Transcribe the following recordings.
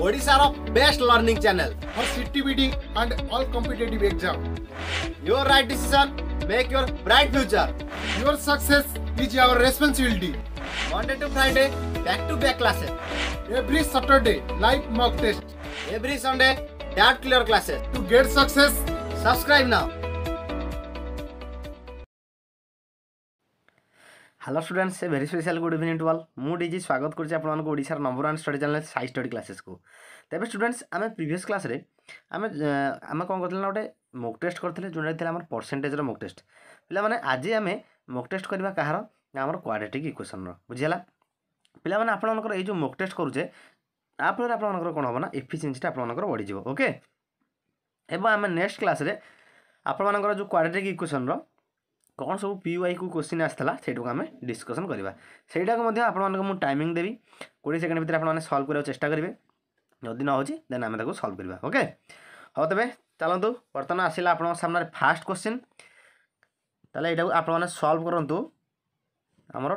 Odisha's best learning channel for CTBD and all competitive exam. Your right decision make your bright future. Your success is our responsibility. Monday to Friday, back-to-back classes. Every Saturday, live mock test. Every Sunday, dad clear classes. To get success, subscribe now. Hello students a very special good evening to all মু ডিজি স্বাগত করছি আপনার ওড়িশার number one study channel Sai study ক্লাসেসকে তবে students আমি previous ক্লাসে আমি আমি কম করলে গোটে মক টেস্ট করলে যেটা আমার পরসেন্টেজর মক টেস্ট পিলা মানে আজ আমি মক টেস্ট করা কাহার না আমার কোয়াড্রেটিক ইকুয়েসনর বুঝিলা পিলা মানে আপনার এই যে মক টেস্ট করুছে ତା ଫଳରେ ଆପଣମାନଙ୍କର କ'ଣ ହେବ ନା ଏଫିସିଏନ୍ସିଟା ଆପଣମାନଙ୍କର ବଢ଼ିଯିବ ଓକେ ଏବଂ ଆମେ ନେକ୍ସଟ କ୍ଲାସ୍ରେ ଆପଣମାନଙ୍କର ଯେଉଁ କ୍ୱାଡ୍ରେଟିକ୍ ଇକ୍ୱେସନ୍ର କ'ଣ ସବୁ ପି ୱାଇକୁ କୋଶ୍ଚିନ୍ ଆସିଥିଲା ସେଇଟାକୁ ଆମେ ଡିସ୍କସନ୍ କରିବା ସେଇଟାକୁ ମଧ୍ୟ ଆପଣମାନଙ୍କୁ ମୁଁ ଟାଇମିଂ ଦେବି କୋଡ଼ିଏ ସେକେଣ୍ଡ ଭିତରେ ଆପଣମାନେ ସଲ୍ଭ କରିବାକୁ ଚେଷ୍ଟା କରିବେ ଯଦି ନ ହେଉଛି ଦେନ୍ ଆମେ ତାକୁ ସଲ୍ଭ କରିବା ଓକେ ହଉ ତେବେ ଚାଲନ୍ତୁ ବର୍ତ୍ତମାନ ଆସିଲା ଆପଣଙ୍କ ସାମ୍ନାରେ ଫାର୍ଷ୍ଟ କୋଶ୍ଚିନ୍ ତାହେଲେ ଏଇଟାକୁ ଆପଣମାନେ ସଲ୍ଭ କରନ୍ତୁ ଆମର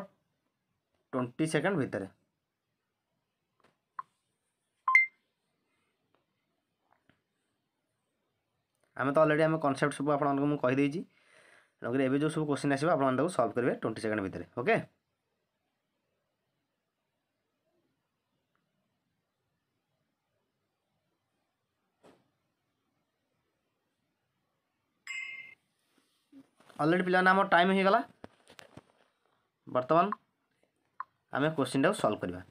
ଟ୍ୱେଣ୍ଟି ସେକେଣ୍ଡ ଭିତରେ ଆମେ ତ ଅଲରେଡ଼ି ଆମେ କନସେପ୍ଟ ସବୁ ଆପଣମାନଙ୍କୁ ମୁଁ କହିଦେଇଛି ତେଣୁକରି ଏବେ जो सब क्वेश्चन आसो आपको सल्व करेंगे ट्वेंटी सेकेंड भितर ओके अलरेडी पे आम टाइम हो गला बर्तमान आम क्वेश्चन टाक सल्व करवा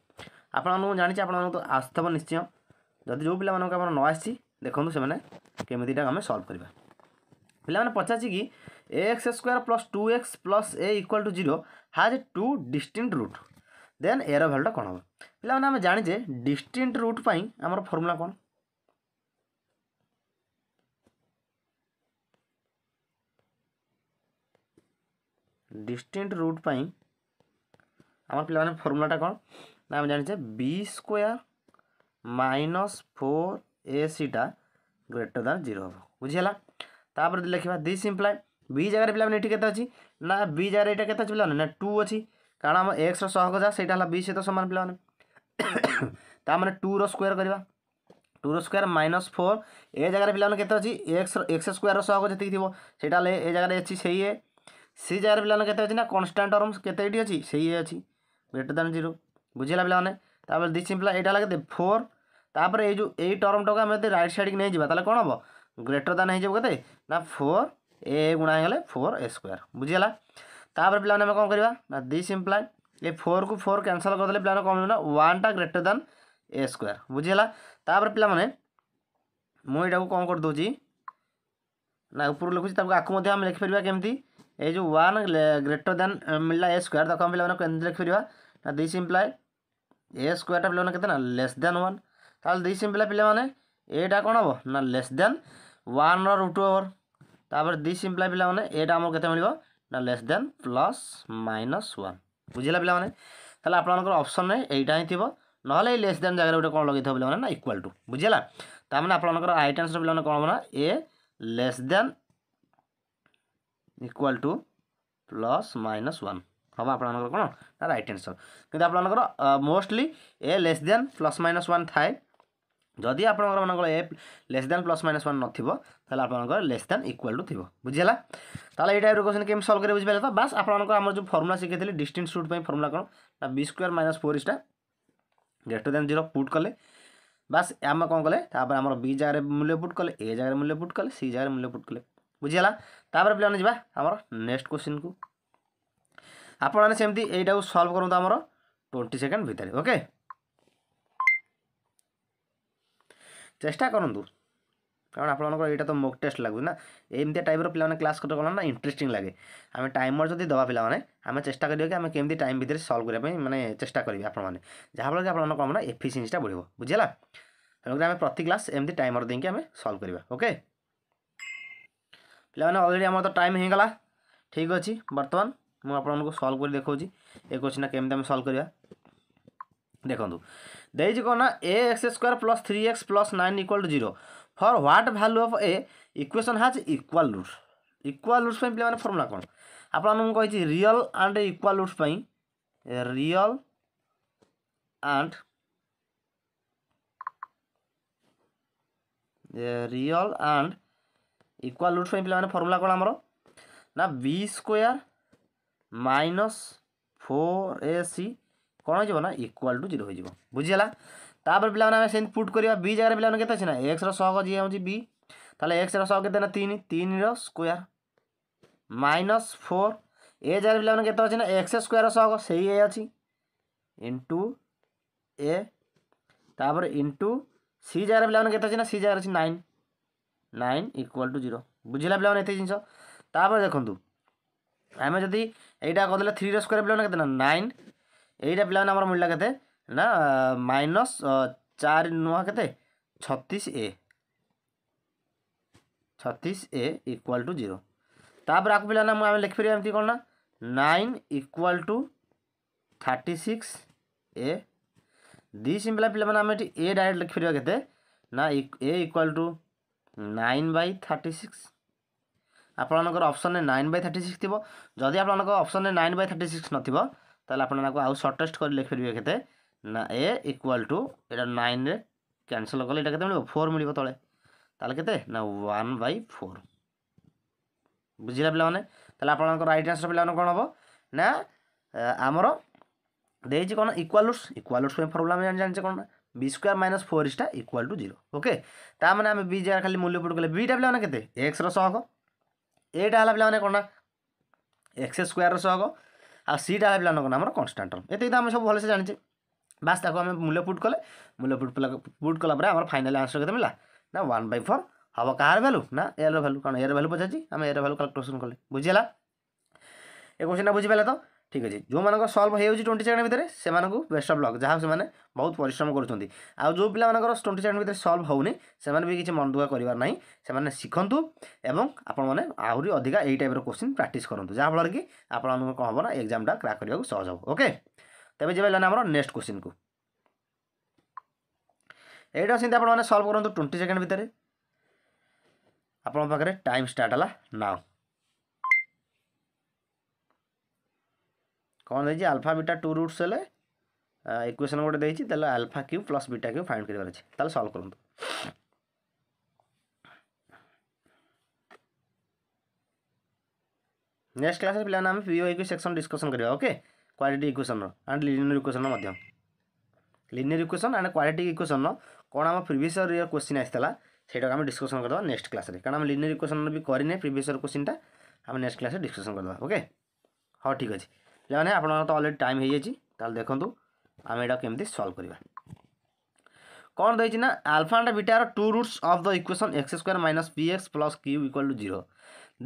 आप जानी आप आसथव निश्चय जदि जो पे आम न आसी देखूँ सल्व करवा पे पचार कि x square plus two x plus a equal to zero has two distinct root then एयर भैल्यूटा कौन हम पे आम जाने डिस्टिंक्ट रुट पर आम फर्मूला कौन डिस्टिंट रुट पर आम पे फर्मूलाटा कौन ना आम जाने b square minus four a सीटा ग्रेटर दैन जीरो हम बुझीगला लिखा दि इम्प्लाय বি জায়গায় পিলামানে এটি কেতে অছি না বি জায়গায় এটা কেতে অছি পিলামানে না টু অছি কারণ আমার এক্সর সহগ যা সেইটা হল বি সহ সমান পিলামানে তা মানে টুর স্কোয়ার করা টুর স্কোয়ার মাইনস ফোর এ জায়গায় পিলামানে কেতে অছি এক্স এক্স স্কোয়ার সহগ যেতে থাকবে সেইটা হলে এ জায়গায় অছি সেই এ সি জায়গায় পিলামানে কেতে অছি না কনস্টান্ট টর্মস কেতে এটি অছি সেই এ অছি গ্রেটার দ্যান জিরো বুঝিলা পিলামানে তাপরে দিস সিম্পল এইটা হল কেতে ফোর তাপরে এই যে এই টর্মটাকে আমি যদি রাইট সাইডকে নিয়ে যা তাহলে কম হব গ্রেটর দ্যান হয়ে যাব কেতে না ফোর ए गुणा हो फोर ए स्क्वयर बुझीगला तापर पे कौन करवा दिस इम्प्लाय ए फोर को फोर कैनसल करदे पे कम मिलना व्वानटा ग्रेटर दैन ए स्क्वयर बुझीगला तापर पे मुझे कौन करदे ना ऊपर लिखुच आपको आम लिखिपर केमती ये जो वन ग्रेटर दैन मिलला ए स्क्वयर तक हम पे लिखिपर ना दिस इम्प्लाय ए स्क्वयरटा पे कैसे ना less than one this imply पे एटा कौन हम ना less than one root over ତାପରେ ଦିସ୍ ଇମ୍ପ୍ଲାଏ ପିଲାମାନେ ଏଇଟା ଆମର କେତେ ମିଳିବ ନା less than plus minus one ବୁଝିଲା ପିଲାମାନେ ତାହେଲେ ଆପଣଙ୍କର ଅପସନ୍ରେ ଏଇଟା ହିଁ ଥିବ ନହେଲେ ଏଇ ଲେସ୍ ଦେନ୍ ଜାଗାରେ ଗୋଟେ କ'ଣ ଲଗେଇଥିବ ପିଲାମାନେ ନା ଇକ୍ୱାଲ୍ ଟୁ ବୁଝିଲା ତାମାନେ ଆପଣଙ୍କର ରାଇଟ୍ ଆନ୍ସର୍ ପିଲାମାନେ କ'ଣ ହେବ ନା a less than equal to plus minus one ହେବ ଆପଣଙ୍କର କ'ଣ ନା ରାଇଟ୍ ଆନ୍ସର୍ କିନ୍ତୁ ଆପଣଙ୍କର mostly a less than plus minus one ଥାଏ ଯଦି ଆପଣଙ୍କର ମାନଙ୍କର a less than plus minus one ନଥିବ ତାହେଲେ ଆପଣଙ୍କର ଲେସ୍ ଦ୍ୟାନ୍ ଇକ୍ୱାଲ୍ ଟୁ ଥିବ ବୁଝିହେଲା ତାହେଲେ ଏଇ ଟାଇପ୍ର କ୍ୱେଶ୍ଚନ୍ କେମିତି ସଲ୍ଭ କରିବେ ବୁଝିପାରିଲେ ତ ବାସ୍ ଆପଣଙ୍କର ଆମର ଯେଉଁ ଫର୍ମୁଲା ଶିଖେଇଥିଲି ଡିଷ୍ଟାନ୍ସ ରୁଟ୍ ପାଇଁ ଫର୍ମୁଲା କ'ଣ ନା ବି ସ୍କୋୟାର୍ ମାଇନସ୍ ଫୋର୍ ଇସ୍ଟା ଗ୍ରେଟର୍ ଦ୍ୟାନ୍ ଜିରୋ ପୁଟ୍ କଲେ ବାସ୍ ଆମେ କ'ଣ କଲେ ତାପରେ ଆମର ବି ଜାଗାରେ ମୂଲ୍ୟ ପୁଟ୍ କଲେ ଏ ଜାଗାରେ ମୂଲ୍ୟ ପୁଟ୍ କଲେ ସି ଜାଗାରେ ମୂଲ୍ୟ ପୁଟ୍ କଲେ ବୁଝିହେଲା ତାପରେ ପିଲାମାନେ ଯିବା ଆମର ନେକ୍ସଟ କ୍ୱେଶ୍ଚିନ୍କୁ ଆପଣମାନେ ସେମିତି ଏଇଟାକୁ ସଲ୍ଭ କରନ୍ତୁ ଆମର ଟ୍ୱେଣ୍ଟି ସେକେଣ୍ଡ ଭିତରେ ଓକେ চেষ্টা କରନ୍ତୁ କାରଣ ଆପଣଙ୍କର ଏଇଟା ତ ମୋକ୍ ଟେଷ୍ଟ ଲାଗୁଛି ନା ଏମିତିଆ ଟାଇପ୍ର ପିଲାମାନେ କ୍ଲାସ୍ କଲେ ନା ଇଣ୍ଟରେଷ୍ଟିଂ ଲାଗେ ଆମେ ଟାଇମର୍ ଯଦି ଦେବା ପିଲାମାନେ ଆମେ ଚେଷ୍ଟା କରିବା କି ଆମେ କେମିତି ଟାଇମ୍ ଭିତରେ ସଲ୍ଭ କରିବା ପାଇଁ ମାନେ ଚେଷ୍ଟା କରିବେ ଆପଣମାନେ ଯାହାଫଳରେ କି ଆପଣମାନଙ୍କ କ'ଣ ନା ଏଫିସିଏନ୍ସିଟା ବଢ଼ିବ ବୁଝିଲା ତେଣୁକରି ଆମେ ପ୍ରତି କ୍ଲାସ୍ ଏମିତି ଟାଇମର୍ ଦେଇକି ଆମେ ସଲ୍ଭ କରିବା ଓକେ ପିଲାମାନେ ଅଲରେଡ଼ି ଆମର ତ ଟାଇମ୍ ହେଇଗଲା ଠିକ୍ ଅଛି ବର୍ତ୍ତମାନ ମୁଁ ଆପଣମାନଙ୍କୁ ସଲ୍ଭ କରି ଦେଖାଉଛି ଏ କୋଶ୍ଚିନ୍ଟା କେମିତି ଆମେ ସଲ୍ଭ କରିବା ଦେଖନ୍ତୁ দেয় যে কোনা a x square plus three x plus nine equal to zero for what value of a equation has equal root equal roots পাই পিলামানে ফর্মুলা কোণ ଆପଣମାନଙ୍କୁ କହିଛି ରିଅଲ୍ ଆଣ୍ଡ ଇକ୍ୱାଲ୍ ରୁଟ୍ସ ପାଇଁ real and real and equal roots ପାଇଁ ପିଲାମାନେ formula କ'ଣ ଆମର ନା b square minus four a c କ'ଣ ହୋଇଯିବ ନା ଇକ୍ୱାଲ୍ ଟୁ ଜିରୋ ହୋଇଯିବ ବୁଝିହେଲା ତାପରେ ପିଲାମାନେ ଆମେ ସେମିତି ପୁଟ୍ କରିବା ବି ଜାଗାରେ ପିଲାମାନେ କେତେ ଅଛି ନା ଏକ୍ସର ସହକ ଯିଏ ହେଉଛି ବି ତାହେଲେ ଏକ୍ସର ସହ କେତେ ନା ତିନି ତିନିର ସ୍କୋୟାର ମାଇନସ୍ ଫୋର୍ ଏ ଜାଗାରେ ପିଲାମାନେ କେତେ ଅଛି ନା ଏକ୍ସ ସ୍କୋୟାର ସହକ ସେଇ ଏ ଅଛି ଇଣ୍ଟୁ ଏ ତାପରେ ଇଣ୍ଟୁ ସି ଜାଗାରେ ପିଲାମାନେ କେତେ ଅଛି ନା ସି ଜାଗାରେ ଅଛି nine nine equal to zero ବୁଝିଲା ପିଲାମାନେ ଏତେ ଜିନିଷ ତାପରେ ଦେଖନ୍ତୁ ଆମେ ଯଦି ଏଇଟା କରିଦେଲେ ଥ୍ରୀର ସ୍କୋୟାର ପିଲାମାନେ କେତେ ନା ନାଇନ୍ ଏଇଟା ପିଲାମାନେ ଆମର ମିଳିଲା କେତେ ନା ମାଇନସ୍ ଚାରି ନୁହଁ କେତେ ଛତିଶ ଏ ଛତିଶ ଏ ଇକ୍ୱାଲ୍ ଟୁ ଜିରୋ ତାପରେ ଆକୁ ପିଲାମାନେ ମୁଁ ଆମେ ଲେଖିପାରିବା ଏମିତି କ'ଣ ନା nine equal to thirty six a দি সিম্পলা পিলামানে আমি এটি এ ডাইরেক্ট লিখিপার কেতে না a equal to nine by thirty six আপনার অপশনে নাইন বাই থার্টি সিক্স থাকবে যদি আপনার অপশনে নাইন বাই থার্টি সিক্স নথিব ତାହେଲେ ଆପଣମାନଙ୍କୁ ଆଉ ସର୍ଟେଷ୍ଟ କରି ଲେଖିପାରିବେ କେତେ ନା ଏ ଇକ୍ୱାଲ୍ ଟୁ ଏଇଟା ନାଇନ୍ରେ କ୍ୟାନସଲ୍ କଲେ ଏଇଟା କେତେ ମିଳିବ ଫୋର୍ ମିଳିବ ତଳେ ତାହେଲେ କେତେ ନା ୱାନ୍ ବାଇ ଫୋର୍ ବୁଝିଲା ପିଲାମାନେ ତାହେଲେ ଆପଣଙ୍କର ରାଇଟ୍ ଆନ୍ସର୍ ପିଲାମାନେ କ'ଣ ହେବ ନା ଆମର ଦେଇଛି କ'ଣ ଇକ୍ୱାଲୁଟ୍ସ ଇକ୍ୱାଲୁଟ୍ସ ପାଇଁ ଫର୍ମୁଲା ଆମେ ଜାଣିଛେ କ'ଣ ନା বি স্কোয়ার মাইনাস ফোর ইজটা ইকুয়াল টু জিরো ওকে তার মানে আমি বি জায়গা খালি মূল্য পুট কলে বিটা পিলা মানে কেতে এক্সর সহগ এটা হল পিলা মানে কোণ না এক্স স্কোয়ার সহগ ଆଉ ସିଟା ହେଲା କ'ଣ ଆମର କନଷ୍ଟାଣ୍ଟ ଟର୍ମ ଏତିକି ତ ଆମେ ସବୁ ଭଲସେ ଜାଣିଛେ ବାସ୍ ତାକୁ ଆମେ ମୂଲ୍ୟ ପୁଟ୍ କଲେ ମୂଲ୍ୟ ପୁଟ୍ ପୁଟ୍ କଲା ପରେ ଆମର ଫାଇନାଲ୍ ଆନ୍ସର୍ କେତେ ମିଳିଲା ନା ୱାନ୍ ବାଇ ଫୋର୍ ହେବ କାହାର ଭ୍ୟାଲୁ ନା ଏର ଭ୍ୟାଲୁ କାରଣ ଏର ଭ୍ୟାଲୁ ପଚାରିଛି ଆମେ ଏର ଭ୍ୟାଲୁ କାଲକୁଲେସନ୍ କଲେ ବୁଝିହେଲା ଏ କୋଶ୍ଚିନ୍ଟା ବୁଝିପାରିଲେ ତ ঠিক আছে ଯେଉଁମାନଙ୍କର ସଲ୍ଭ ହେଉଛି ଟ୍ୱେଣ୍ଟି ସେକେଣ୍ଡ ଭିତରେ ସେମାନଙ୍କୁ ବେଷ୍ଟ ଅଫ୍ ଲକ୍ ଯାହା ସେମାନେ ବହୁତ ପରିଶ୍ରମ କରୁଛନ୍ତି ଆଉ ଯେଉଁ ପିଲାମାନଙ୍କର ଟ୍ୱେଣ୍ଟି ସେକେଣ୍ଡ ଭିତରେ ସଲ୍ଭ ହେଉନି ସେମାନେ ବି କିଛି ମନ ଦୁଃଖ କରିବାର ନାହିଁ ସେମାନେ ଶିଖନ୍ତୁ ଏବଂ ଆପଣମାନେ ଆହୁରି ଅଧିକା ଏଇ ଟାଇପ୍ର କୋଶ୍ଚିନ୍ ପ୍ରାକ୍ଟିସ୍ କରନ୍ତୁ ଯାହାଫଳରେ କି ଆପଣମାନଙ୍କୁ କ'ଣ ହେବ ନା ଏକ୍ଜାମ୍ଟା କ୍ରାକ୍ କରିବାକୁ ସହଜ ହେବ ଓକେ ତେବେ ଯିବା ହେଲା ଆମର ନେକ୍ସଟ କୋଶ୍ଚିନ୍କୁ ଏଇଟା ସେମିତି ଆପଣମାନେ ସଲ୍ଭ କରନ୍ତୁ ଟ୍ୱେଣ୍ଟି ସେକେଣ୍ଡ ଭିତରେ ଆପଣଙ୍କ ପାଖରେ ଟାଇମ୍ ଷ୍ଟାର୍ଟ ହେଲା ନାଓ କ'ଣ ଦେଇଛି ଆଲଫା ବିଟା ଟୁ ରୁଟ୍ସ ହେଲେ ଇକ୍ୱେସନ୍ ଗୋଟେ ଦେଇଛି ତାହେଲେ alpha cube plus beta cube find କରିବାର ଅଛି ତାହେଲେ ସଲ୍ଭ କରନ୍ତୁ ନେକ୍ସଟ କ୍ଲାସ୍ରେ ପିଲାମାନେ ଆମେ ପି ଓ ଇକ୍ୟୁ ସେକ୍ସନ୍ ଡିସ୍କସନ୍ କରିବା ଓକେ କ୍ୱାଲିଟି ଇକ୍ୱେସନ୍ର ଆଣ୍ଡ ଲିନିୟର ଇକ୍ୱେସନ୍ର ମଧ୍ୟ ଲିନିୟର ଇକ୍ୱେସନ୍ ଆଣ୍ଡ କ୍ୱାଲିଟି ଇକ୍ୱେସନ୍ର କ'ଣ ଆମ ପ୍ରିଭିୟସ୍ ଇୟର୍ କ୍ୱେଶ୍ଚିନ୍ ଆସିଥିଲା ସେଇଟାକୁ ଆମେ ଡିସ୍କସନ୍ କରିଦେବା ନେକ୍ସଟ କ୍ଲାସ୍ରେ କାରଣ ଆମେ ଲିନିୟର ଇକ୍ୱେସନ୍ର ବି କରିନେ ପ୍ରିଭିୟସ୍ ଇୟର୍ କ୍ୱେଶ୍ଚିନ୍ଟା ଆମେ ନେକ୍ସଟ କ୍ଲାସ୍ରେ ଡିସ୍କସନ୍ କରିଦେବା ଓକେ ହଉ ଠିକ୍ ଅଛି ପିଲାମାନେ ଆପଣଙ୍କର ତ ଅଲରେଡ଼ି ଟାଇମ୍ ହୋଇଯାଇଛି ତାହେଲେ ଦେଖନ୍ତୁ ଆମେ ଏଇଟା କେମିତି ସଲ୍ଭ କରିବା କ'ଣ ଦେଇଛି ନା ଆଲଫା ଆଣ୍ଡ ବିଟାର two roots of the equation x square minus p x plus q equal to zero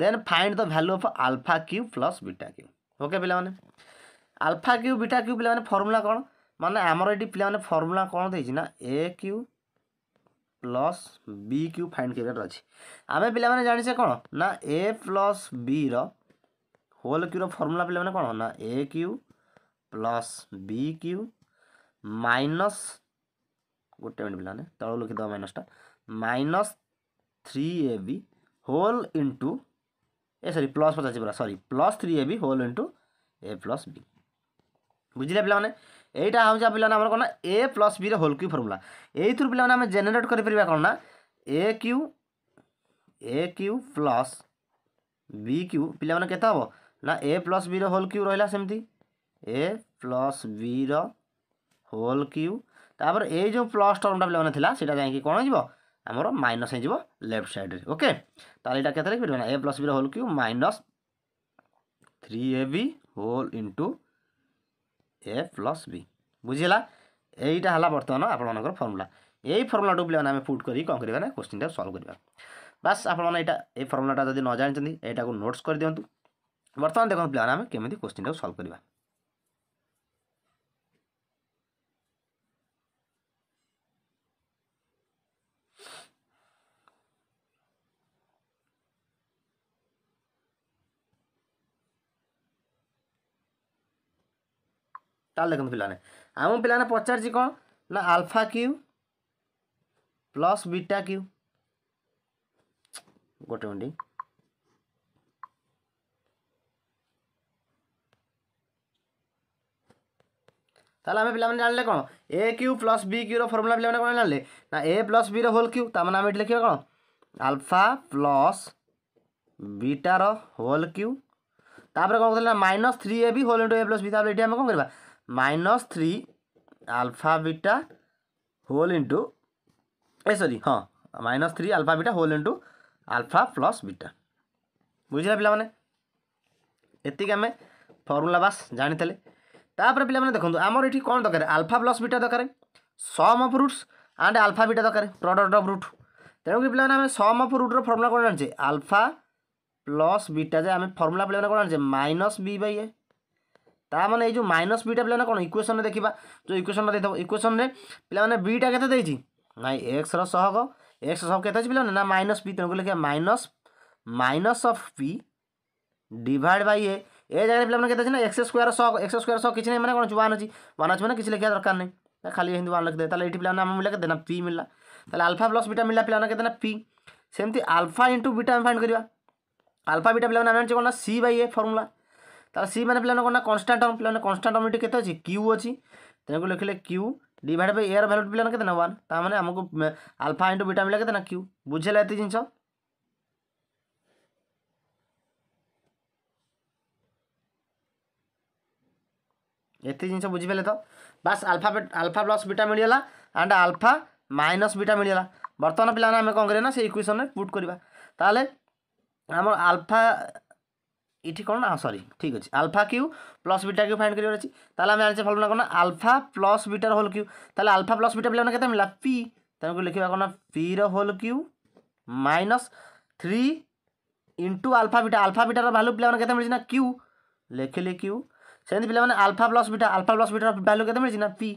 then find the value of alpha cube plus beta cube okay ପିଲାମାନେ ଆଲଫା କ୍ୟୁ ବିଟା କ୍ୟୁ ପିଲାମାନେ formula କ'ଣ ମାନେ ଆମର ଏଠି ପିଲାମାନେ formula କ'ଣ ଦେଇଛି ନା a cube plus b cube find କରିବାର ଅଛି ଆମେ ପିଲାମାନେ ଜାଣିଛେ କ'ଣ ନା ଏ ପ୍ଲସ୍ ବିର होल क्यूर फर्मूला पे कौन ना a cube plus b cube minus गोटे मिनट पे तल लिखीद माइनसटा minus three a b whole into a sorry plus पचास पूरा sorry plus three a b whole into a plus b बुझे पे यहाँ हूँ पाने कौन a plus b whole cube formula यूर पे आम जेनेट कर कौन ना a cube a cube plus b cube पे केव ନା ଏ ପ୍ଲସ୍ ବିର ହୋଲ୍ କ୍ୟୁ ରହିଲା ସେମିତି ଏ ପ୍ଲସ୍ ବିର ହୋଲ୍ କ୍ୟୁ ତାପରେ ଏଇ ଯେଉଁ ପ୍ଲସ୍ ଟର୍ମଟା ପିଲାମାନେ ଥିଲା ସେଇଟା ଯାଇକି କ'ଣ ହେଇଯିବ ଆମର ମାଇନସ୍ ହେଇଯିବ ଲେଫ୍ଟ ସାଇଡ଼୍ରେ ଓକେ ତାହେଲେ ଏଇଟା କେତେ ଲେଖିପାରିବ ନା ଏ ପ୍ଲସ୍ ବିର whole cube minus three a b whole into a plus b বুঝিলা এইটা হল বর্তমান আপনার ফর্মুলা এই ফর্মুলাটু পিলানে আমি পুট করি কম করা না কোশ্চিনটা সলভ করা বাস আপনার এটা এই ফর্মুলাটা যদি ন জাঁচান এইটা নোটস করে দিও बर्तमान देख पे आम कमी क्वेश्चन टाइम सल्व करवा देखते पे आम पे पचार ना alpha cube plus beta cube गोटे मिनट তাহলে আমি পিলামানে জানিলে কোণ ଏ କ୍ୟୁ ପ୍ଲସ୍ ବି କ୍ୟୁର ଫର୍ମୁଲା ପିଲାମାନେ କ'ଣ ଜାଣିଲେ ନା ଏ ପ୍ଲସ୍ ବିର ହୋଲ୍ କ୍ୟୁ ତା ମାନେ ଆମେ ଏଠି ଲେଖିବା କ'ଣ ଆଲଫା ପ୍ଲସ୍ ବିଟାର ହୋଲ୍ କ୍ୟୁ ତାପରେ କ'ଣ କହୁଥିଲେ ନା minus three a b whole into a plus b ତାପରେ ଏଠି ଆମେ କ'ଣ କରିବା minus three alpha beta whole into a sorry ହଁ minus three alpha beta whole into alpha plus beta ବୁଝିଲା ପିଲାମାନେ ଏତିକି ଆମେ ଫର୍ମୁଲା ବାସ୍ ଜାଣିଥିଲେ তাপরে পিলামানে দেখুন আমার এটি কোণ দরকার আলফা প্লস বিটা দরকার sum of roots and alpha beta দরকার প্রডক্ট অফ রুট তেমনি পিলামানে আমি সম অফ রুটর ফর্মুলা কোণ জানিছে আলফা প্লস বিটা যে আমি ফর্মুলা পিলামানে কোণ জানিছে মাইনস বি বাই এ তা মানে এই যে মাইনস বিটা পিলামানে কোণ ইকুয়েশন দেখিবা যে ইকুয়েশনটা দেইথব ইকুয়েশনরে পিলামানে বিটা কেতে দেইছি না এক্স র সহগ এক্স সহগ কেতে আছে পিলামানে না মাইনস বি তেমনি লিখে minus minus of b divide by a a ଜାଗାରେ ପିଲାମାନେ କେତେ ଅଛି ନା ଏକ୍ସ ସ୍କୋୟାର ସହ ଏକ୍ସ ସ୍କୋୟାର ସହ କିଛି ନାହିଁ ମାନେ କ'ଣ ୱାନ୍ ଅଛି ୱାନ୍ ଅଛି ମାନେ କିଛି ଲେଖିବା ଦରକାର ନାହିଁ ଖାଲି ହିନ୍ଦୁ ୱାନ୍ ଲେଖିଦେବେ ତାହେଲେ ଏଠି ପିଲାମାନେ ଆମେ ମିଳିଲା କେତେ ନା ପି ମିଳିଲା ତାହେଲେ ଆଲଫା ପ୍ଲସ୍ ବିଟା ମିଳିଲା ପିଲାମାନେ କେତେ ନା ପି ସେମିତି ଆଲଫା ଇଣ୍ଟୁ ବିଟା ଆମେ ଫାଇଣ୍ଡ କରିବା ଆଲଫା ବିଟା ପିଲାମାନେ ଆମେ ଜାଣିଛେ କ'ଣ ନା ସି ବାଇ ଏ ଫର୍ମୁଲା ତାହେଲେ ସି ମାନେ ପିଲାମାନେ କ'ଣ ନା କନଷ୍ଟାଣ୍ଟ ଟର୍ମ ପିଲାମାନେ କନଷ୍ଟାଣ୍ଟ ଟର୍ମ ଏଠି କେତେ ଅଛି କ୍ୟୁ ଅଛି ତେଣୁ ଲେଖିଲେ କ୍ୟୁ ডিভাইড বাই এর ভ্যালু পেলে না কেতে না ওয়ান তার মানে আমাকে আলফা ইন্টু বিটা মিলে কেতে না কিউ বুঝে এত জিনিস ଏତେ ଜିନିଷ ବୁଝିପାରିଲେ ତ ବାସ୍ ଆଲଫାବେଟ୍ ଆଲଫା ପ୍ଲସ୍ ବିଟା ମିଳିଗଲା ଆଣ୍ଡ ଆଲଫା ମାଇନସ୍ ବିଟା ମିଳିଗଲା ବର୍ତ୍ତମାନ ପିଲାମାନେ ଆମେ କ'ଣ କରିବା ନା ସେ ଇକ୍ୱେସନ୍ରେ ପୁଟ୍ କରିବା ତାହେଲେ ଆମର ଆଲଫା ଏଠି କ'ଣ ନା ସରି ଠିକ୍ ଅଛି alpha cube plus beta cube find କରିବାର ଅଛି ତାହେଲେ ଆମେ ଆଣିଛେ ଫର୍ମୁଲା କ'ଣ ଆଲଫା ପ୍ଲସ୍ ବିଟାର ହୋଲ୍ କ୍ୟୁ ତାହେଲେ ଆଲଫା ପ୍ଲସ୍ ବିଟା ପିଲାମାନେ କେତେ ମିଳିଲା ପି ତେଣୁ ଲେଖିବା କ'ଣ ପିର whole cube minus three into alpha beta alpha বিটার ভ্যালু পিলামানে কেতে মিলছে না কিউ লেখিলি কিউ ସେମିତି ପିଲାମାନେ alpha plus beta alpha plus ବିଟାର ଭ୍ୟାଲ୍ୟୁ କେତେ ମିଳିଛି ନା ପି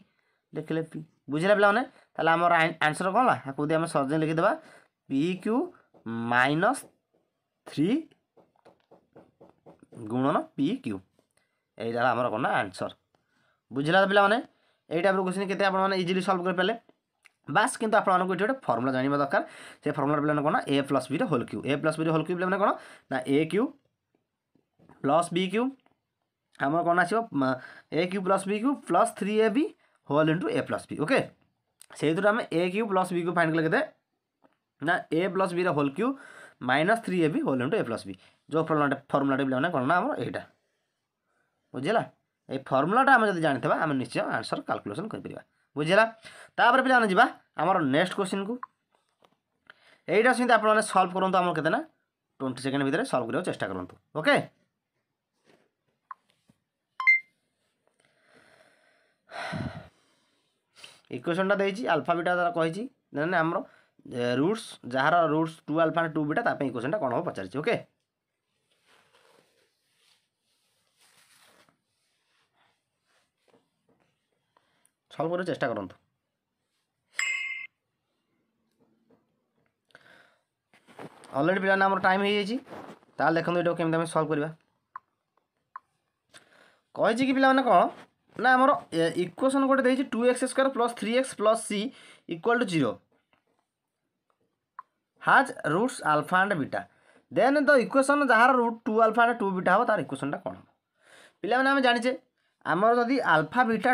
ଲେଖିଲେ ପି ବୁଝିଲା ପିଲାମାନେ ତାହେଲେ ଆମର ଆନ୍ସର୍ କ'ଣ ହେଲା ଆକୁ ଯଦି ଆମେ ସର୍ଜିଂ ଲେଖିଦେବା ପି କ୍ୟୁ ମାଇନସ୍ থ্রি গুণন পি কিউ এইটা আমার কোন আনসর বুঝলা পিলা মানে এই টাইপর কোশ্চিন কেতে আপনার ইজিলি সলভ করে পেলে বাস কিন্তু আপনার এটি গোটে ফর্মুলা জাঁয়া দরকার সে ফর্মুলা পিলা কোণ a plus b whole cube a plus b whole cube পিলা কোণ না a cube plus b cube ଆମର କ'ଣ ଆସିବ a cube plus b cube plus three a b whole into a plus b okay ସେଇଥିରୁ ଆମେ a cube plus b cube find କଲେ କେତେ ନା ଏ ପ୍ଲସ୍ ବିର whole cube minus three a b whole into a plus b ଯେଉଁ ଫର୍ମୁଲାଟା ଫର୍ମୁଲାଟା ପିଲାମାନେ କ'ଣ ନା ଆମର ଏଇଟା ବୁଝିଲା ଏଇ ଫର୍ମୁଲାଟା ଆମେ ଯଦି ଜାଣିଥିବା ଆମେ ନିଶ୍ଚୟ ଆନ୍ସର୍ କାଲକୁଲେସନ୍ କରିପାରିବା ବୁଝିଲା ତାପରେ ପିଲାମାନେ ଯିବା ଆମର ନେକ୍ସଟ କୋଶ୍ଚିନ୍କୁ ଏଇଟା ସେମିତି ଆପଣମାନେ ସଲ୍ଭ କରନ୍ତୁ ଆମର କେତେ ନା ଟ୍ୱେଣ୍ଟି ସେକେଣ୍ଡ ଭିତରେ ସଲ୍ଭ କରିବାକୁ ଚେଷ୍ଟା କରନ୍ତୁ ଓକେ ইকুয়েশনটা দিয়েছি আলফা বিটা দ্বারা কহিছি দেন আমার রুটস যার roots two alpha two beta তাপাই ইকুয়েশনটা কোণ হব পচারিছি ওকে সলভ করার চেষ্টা করতু অলরেডি পিলা আমার টাইম হয়ে যাই তাহলে দেখুন এটা কেমি আমি সলভ করা কে কি পিলা মানে কোণ ନା ଆମର ଇକ୍ୱେସନ୍ ଗୋଟେ ଦେଇଛି two x square plus three x plus c equal to zero has roots alpha and beta then the equation ଯାହାର root two alpha and two beta ହେବ ତାର ଇକ୍ୱେସନ୍ଟା କ'ଣ ହେବ ପିଲାମାନେ ଆମେ ଜାଣିଛେ ଆମର ଯଦି ଆଲଫା ବିଟା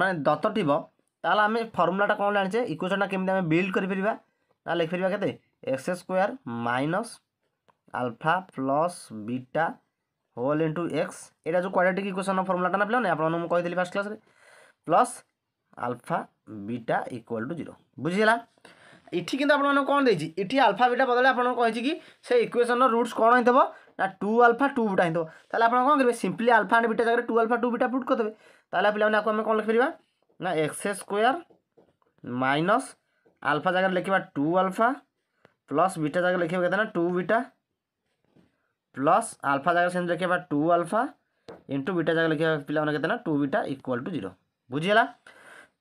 ମାନେ ଦତ ଥିବ ତାହେଲେ ଆମେ ଫର୍ମୁଲାଟା କ'ଣ ଜାଣିଛେ ଇକ୍ୱେସନ୍ଟା କେମିତି ଆମେ ବିଲ୍ଡ କରିପାରିବା ତାହେଲେ ଲେଖିପାରିବା କେତେ x square minus alpha plus beta whole into x एटा जो क्वाड्रेटिक इक्वेशन फर्मुलाटा ना पे आपको कही fast class plus alpha beta equal to zero বুঝিগলা এটি কিন্তু আপনার কম দিয়েছি এটি আলফা বিটা বদলে আপনার কিন্তু কি সে ইকুয়েশন রুটস কম হইব না টু আলফা টু বিটা হইব তাহলে আপনার কম করবে সিম্পলি আলফা আন্ড বিটা জায়গায় two alpha two beta put করদেবে তাহলে পিলা মানে আমি কম লিখিপার না এক্স স্কোয়ার মাইনস আলফা জায়গায় লিখবা টু আলফা প্লস বিটা জায়গায় লিখবে কেতে না টু বিটা प्लस आल्फा जगह सेम लिखा टू आल्फा इंटू बीटा जगह लिखा पे के two beta equal to zero बुझीगला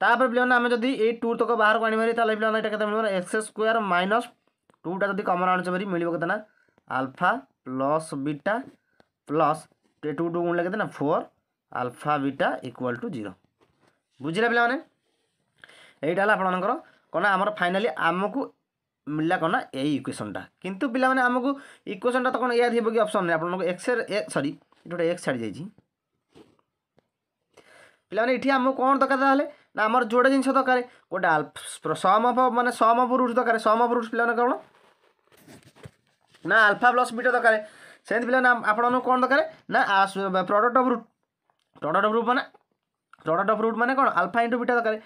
তাপরে পিলানে আমি যদি এই টু তক বাহারক আনিপারি তাহলে পিলানে এটা কেতে মিলবে এক্স স্কোয়ার মাইনস টুটা যদি কমন আনুছে পারি মিলব কেতে না alpha plus beta plus two two গুণলে কেতে না four alpha beta equal to zero বুঝলে পিলানে এইটা হল আপনার কোণ আমার ফাইনালি আমি ମିଳିଲା କ'ଣ ନା ଏଇ ଇକ୍ୱେସନ୍ଟା କିନ୍ତୁ ପିଲାମାନେ ଆମକୁ ଇକ୍ୱେସନ୍ଟା ତ କ'ଣ ଏଇଆ ଥିବ କି ଅପସନ୍ରେ ଆପଣଙ୍କୁ ଏକ୍ସରେ ସରି ଏଠି ଗୋଟେ ଏକ୍ସ ଛାଡ଼ିଯାଇଛି ପିଲାମାନେ ଏଠି ଆମକୁ କ'ଣ ଦରକାର ତାହେଲେ ନା ଆମର ଯୋଡ଼େ ଜିନିଷ ଦରକାର ଗୋଟେ ସମ୍ ଅଫ୍ ମାନେ ସମ୍ ଅଫ୍ ରୁଟ୍ସ ଦରକାର ସମ୍ ଅଫ୍ ରୁଟ୍ସ ପିଲାମାନେ କ'ଣ ନା ଆଲଫା ପ୍ଲସ୍ ବିଟା ଦରକାର ସେମିତି ପିଲାମାନେ ଆପଣମାନଙ୍କୁ କ'ଣ ଦରକାର ନା product of root product of root ମାନେ ପ୍ରଡ଼କ୍ଟ ଅଫ୍ ରୁଟ୍ ମାନେ କ'ଣ ଆଲଫା ଇଣ୍ଟୁ ବିଟା ଦରକାର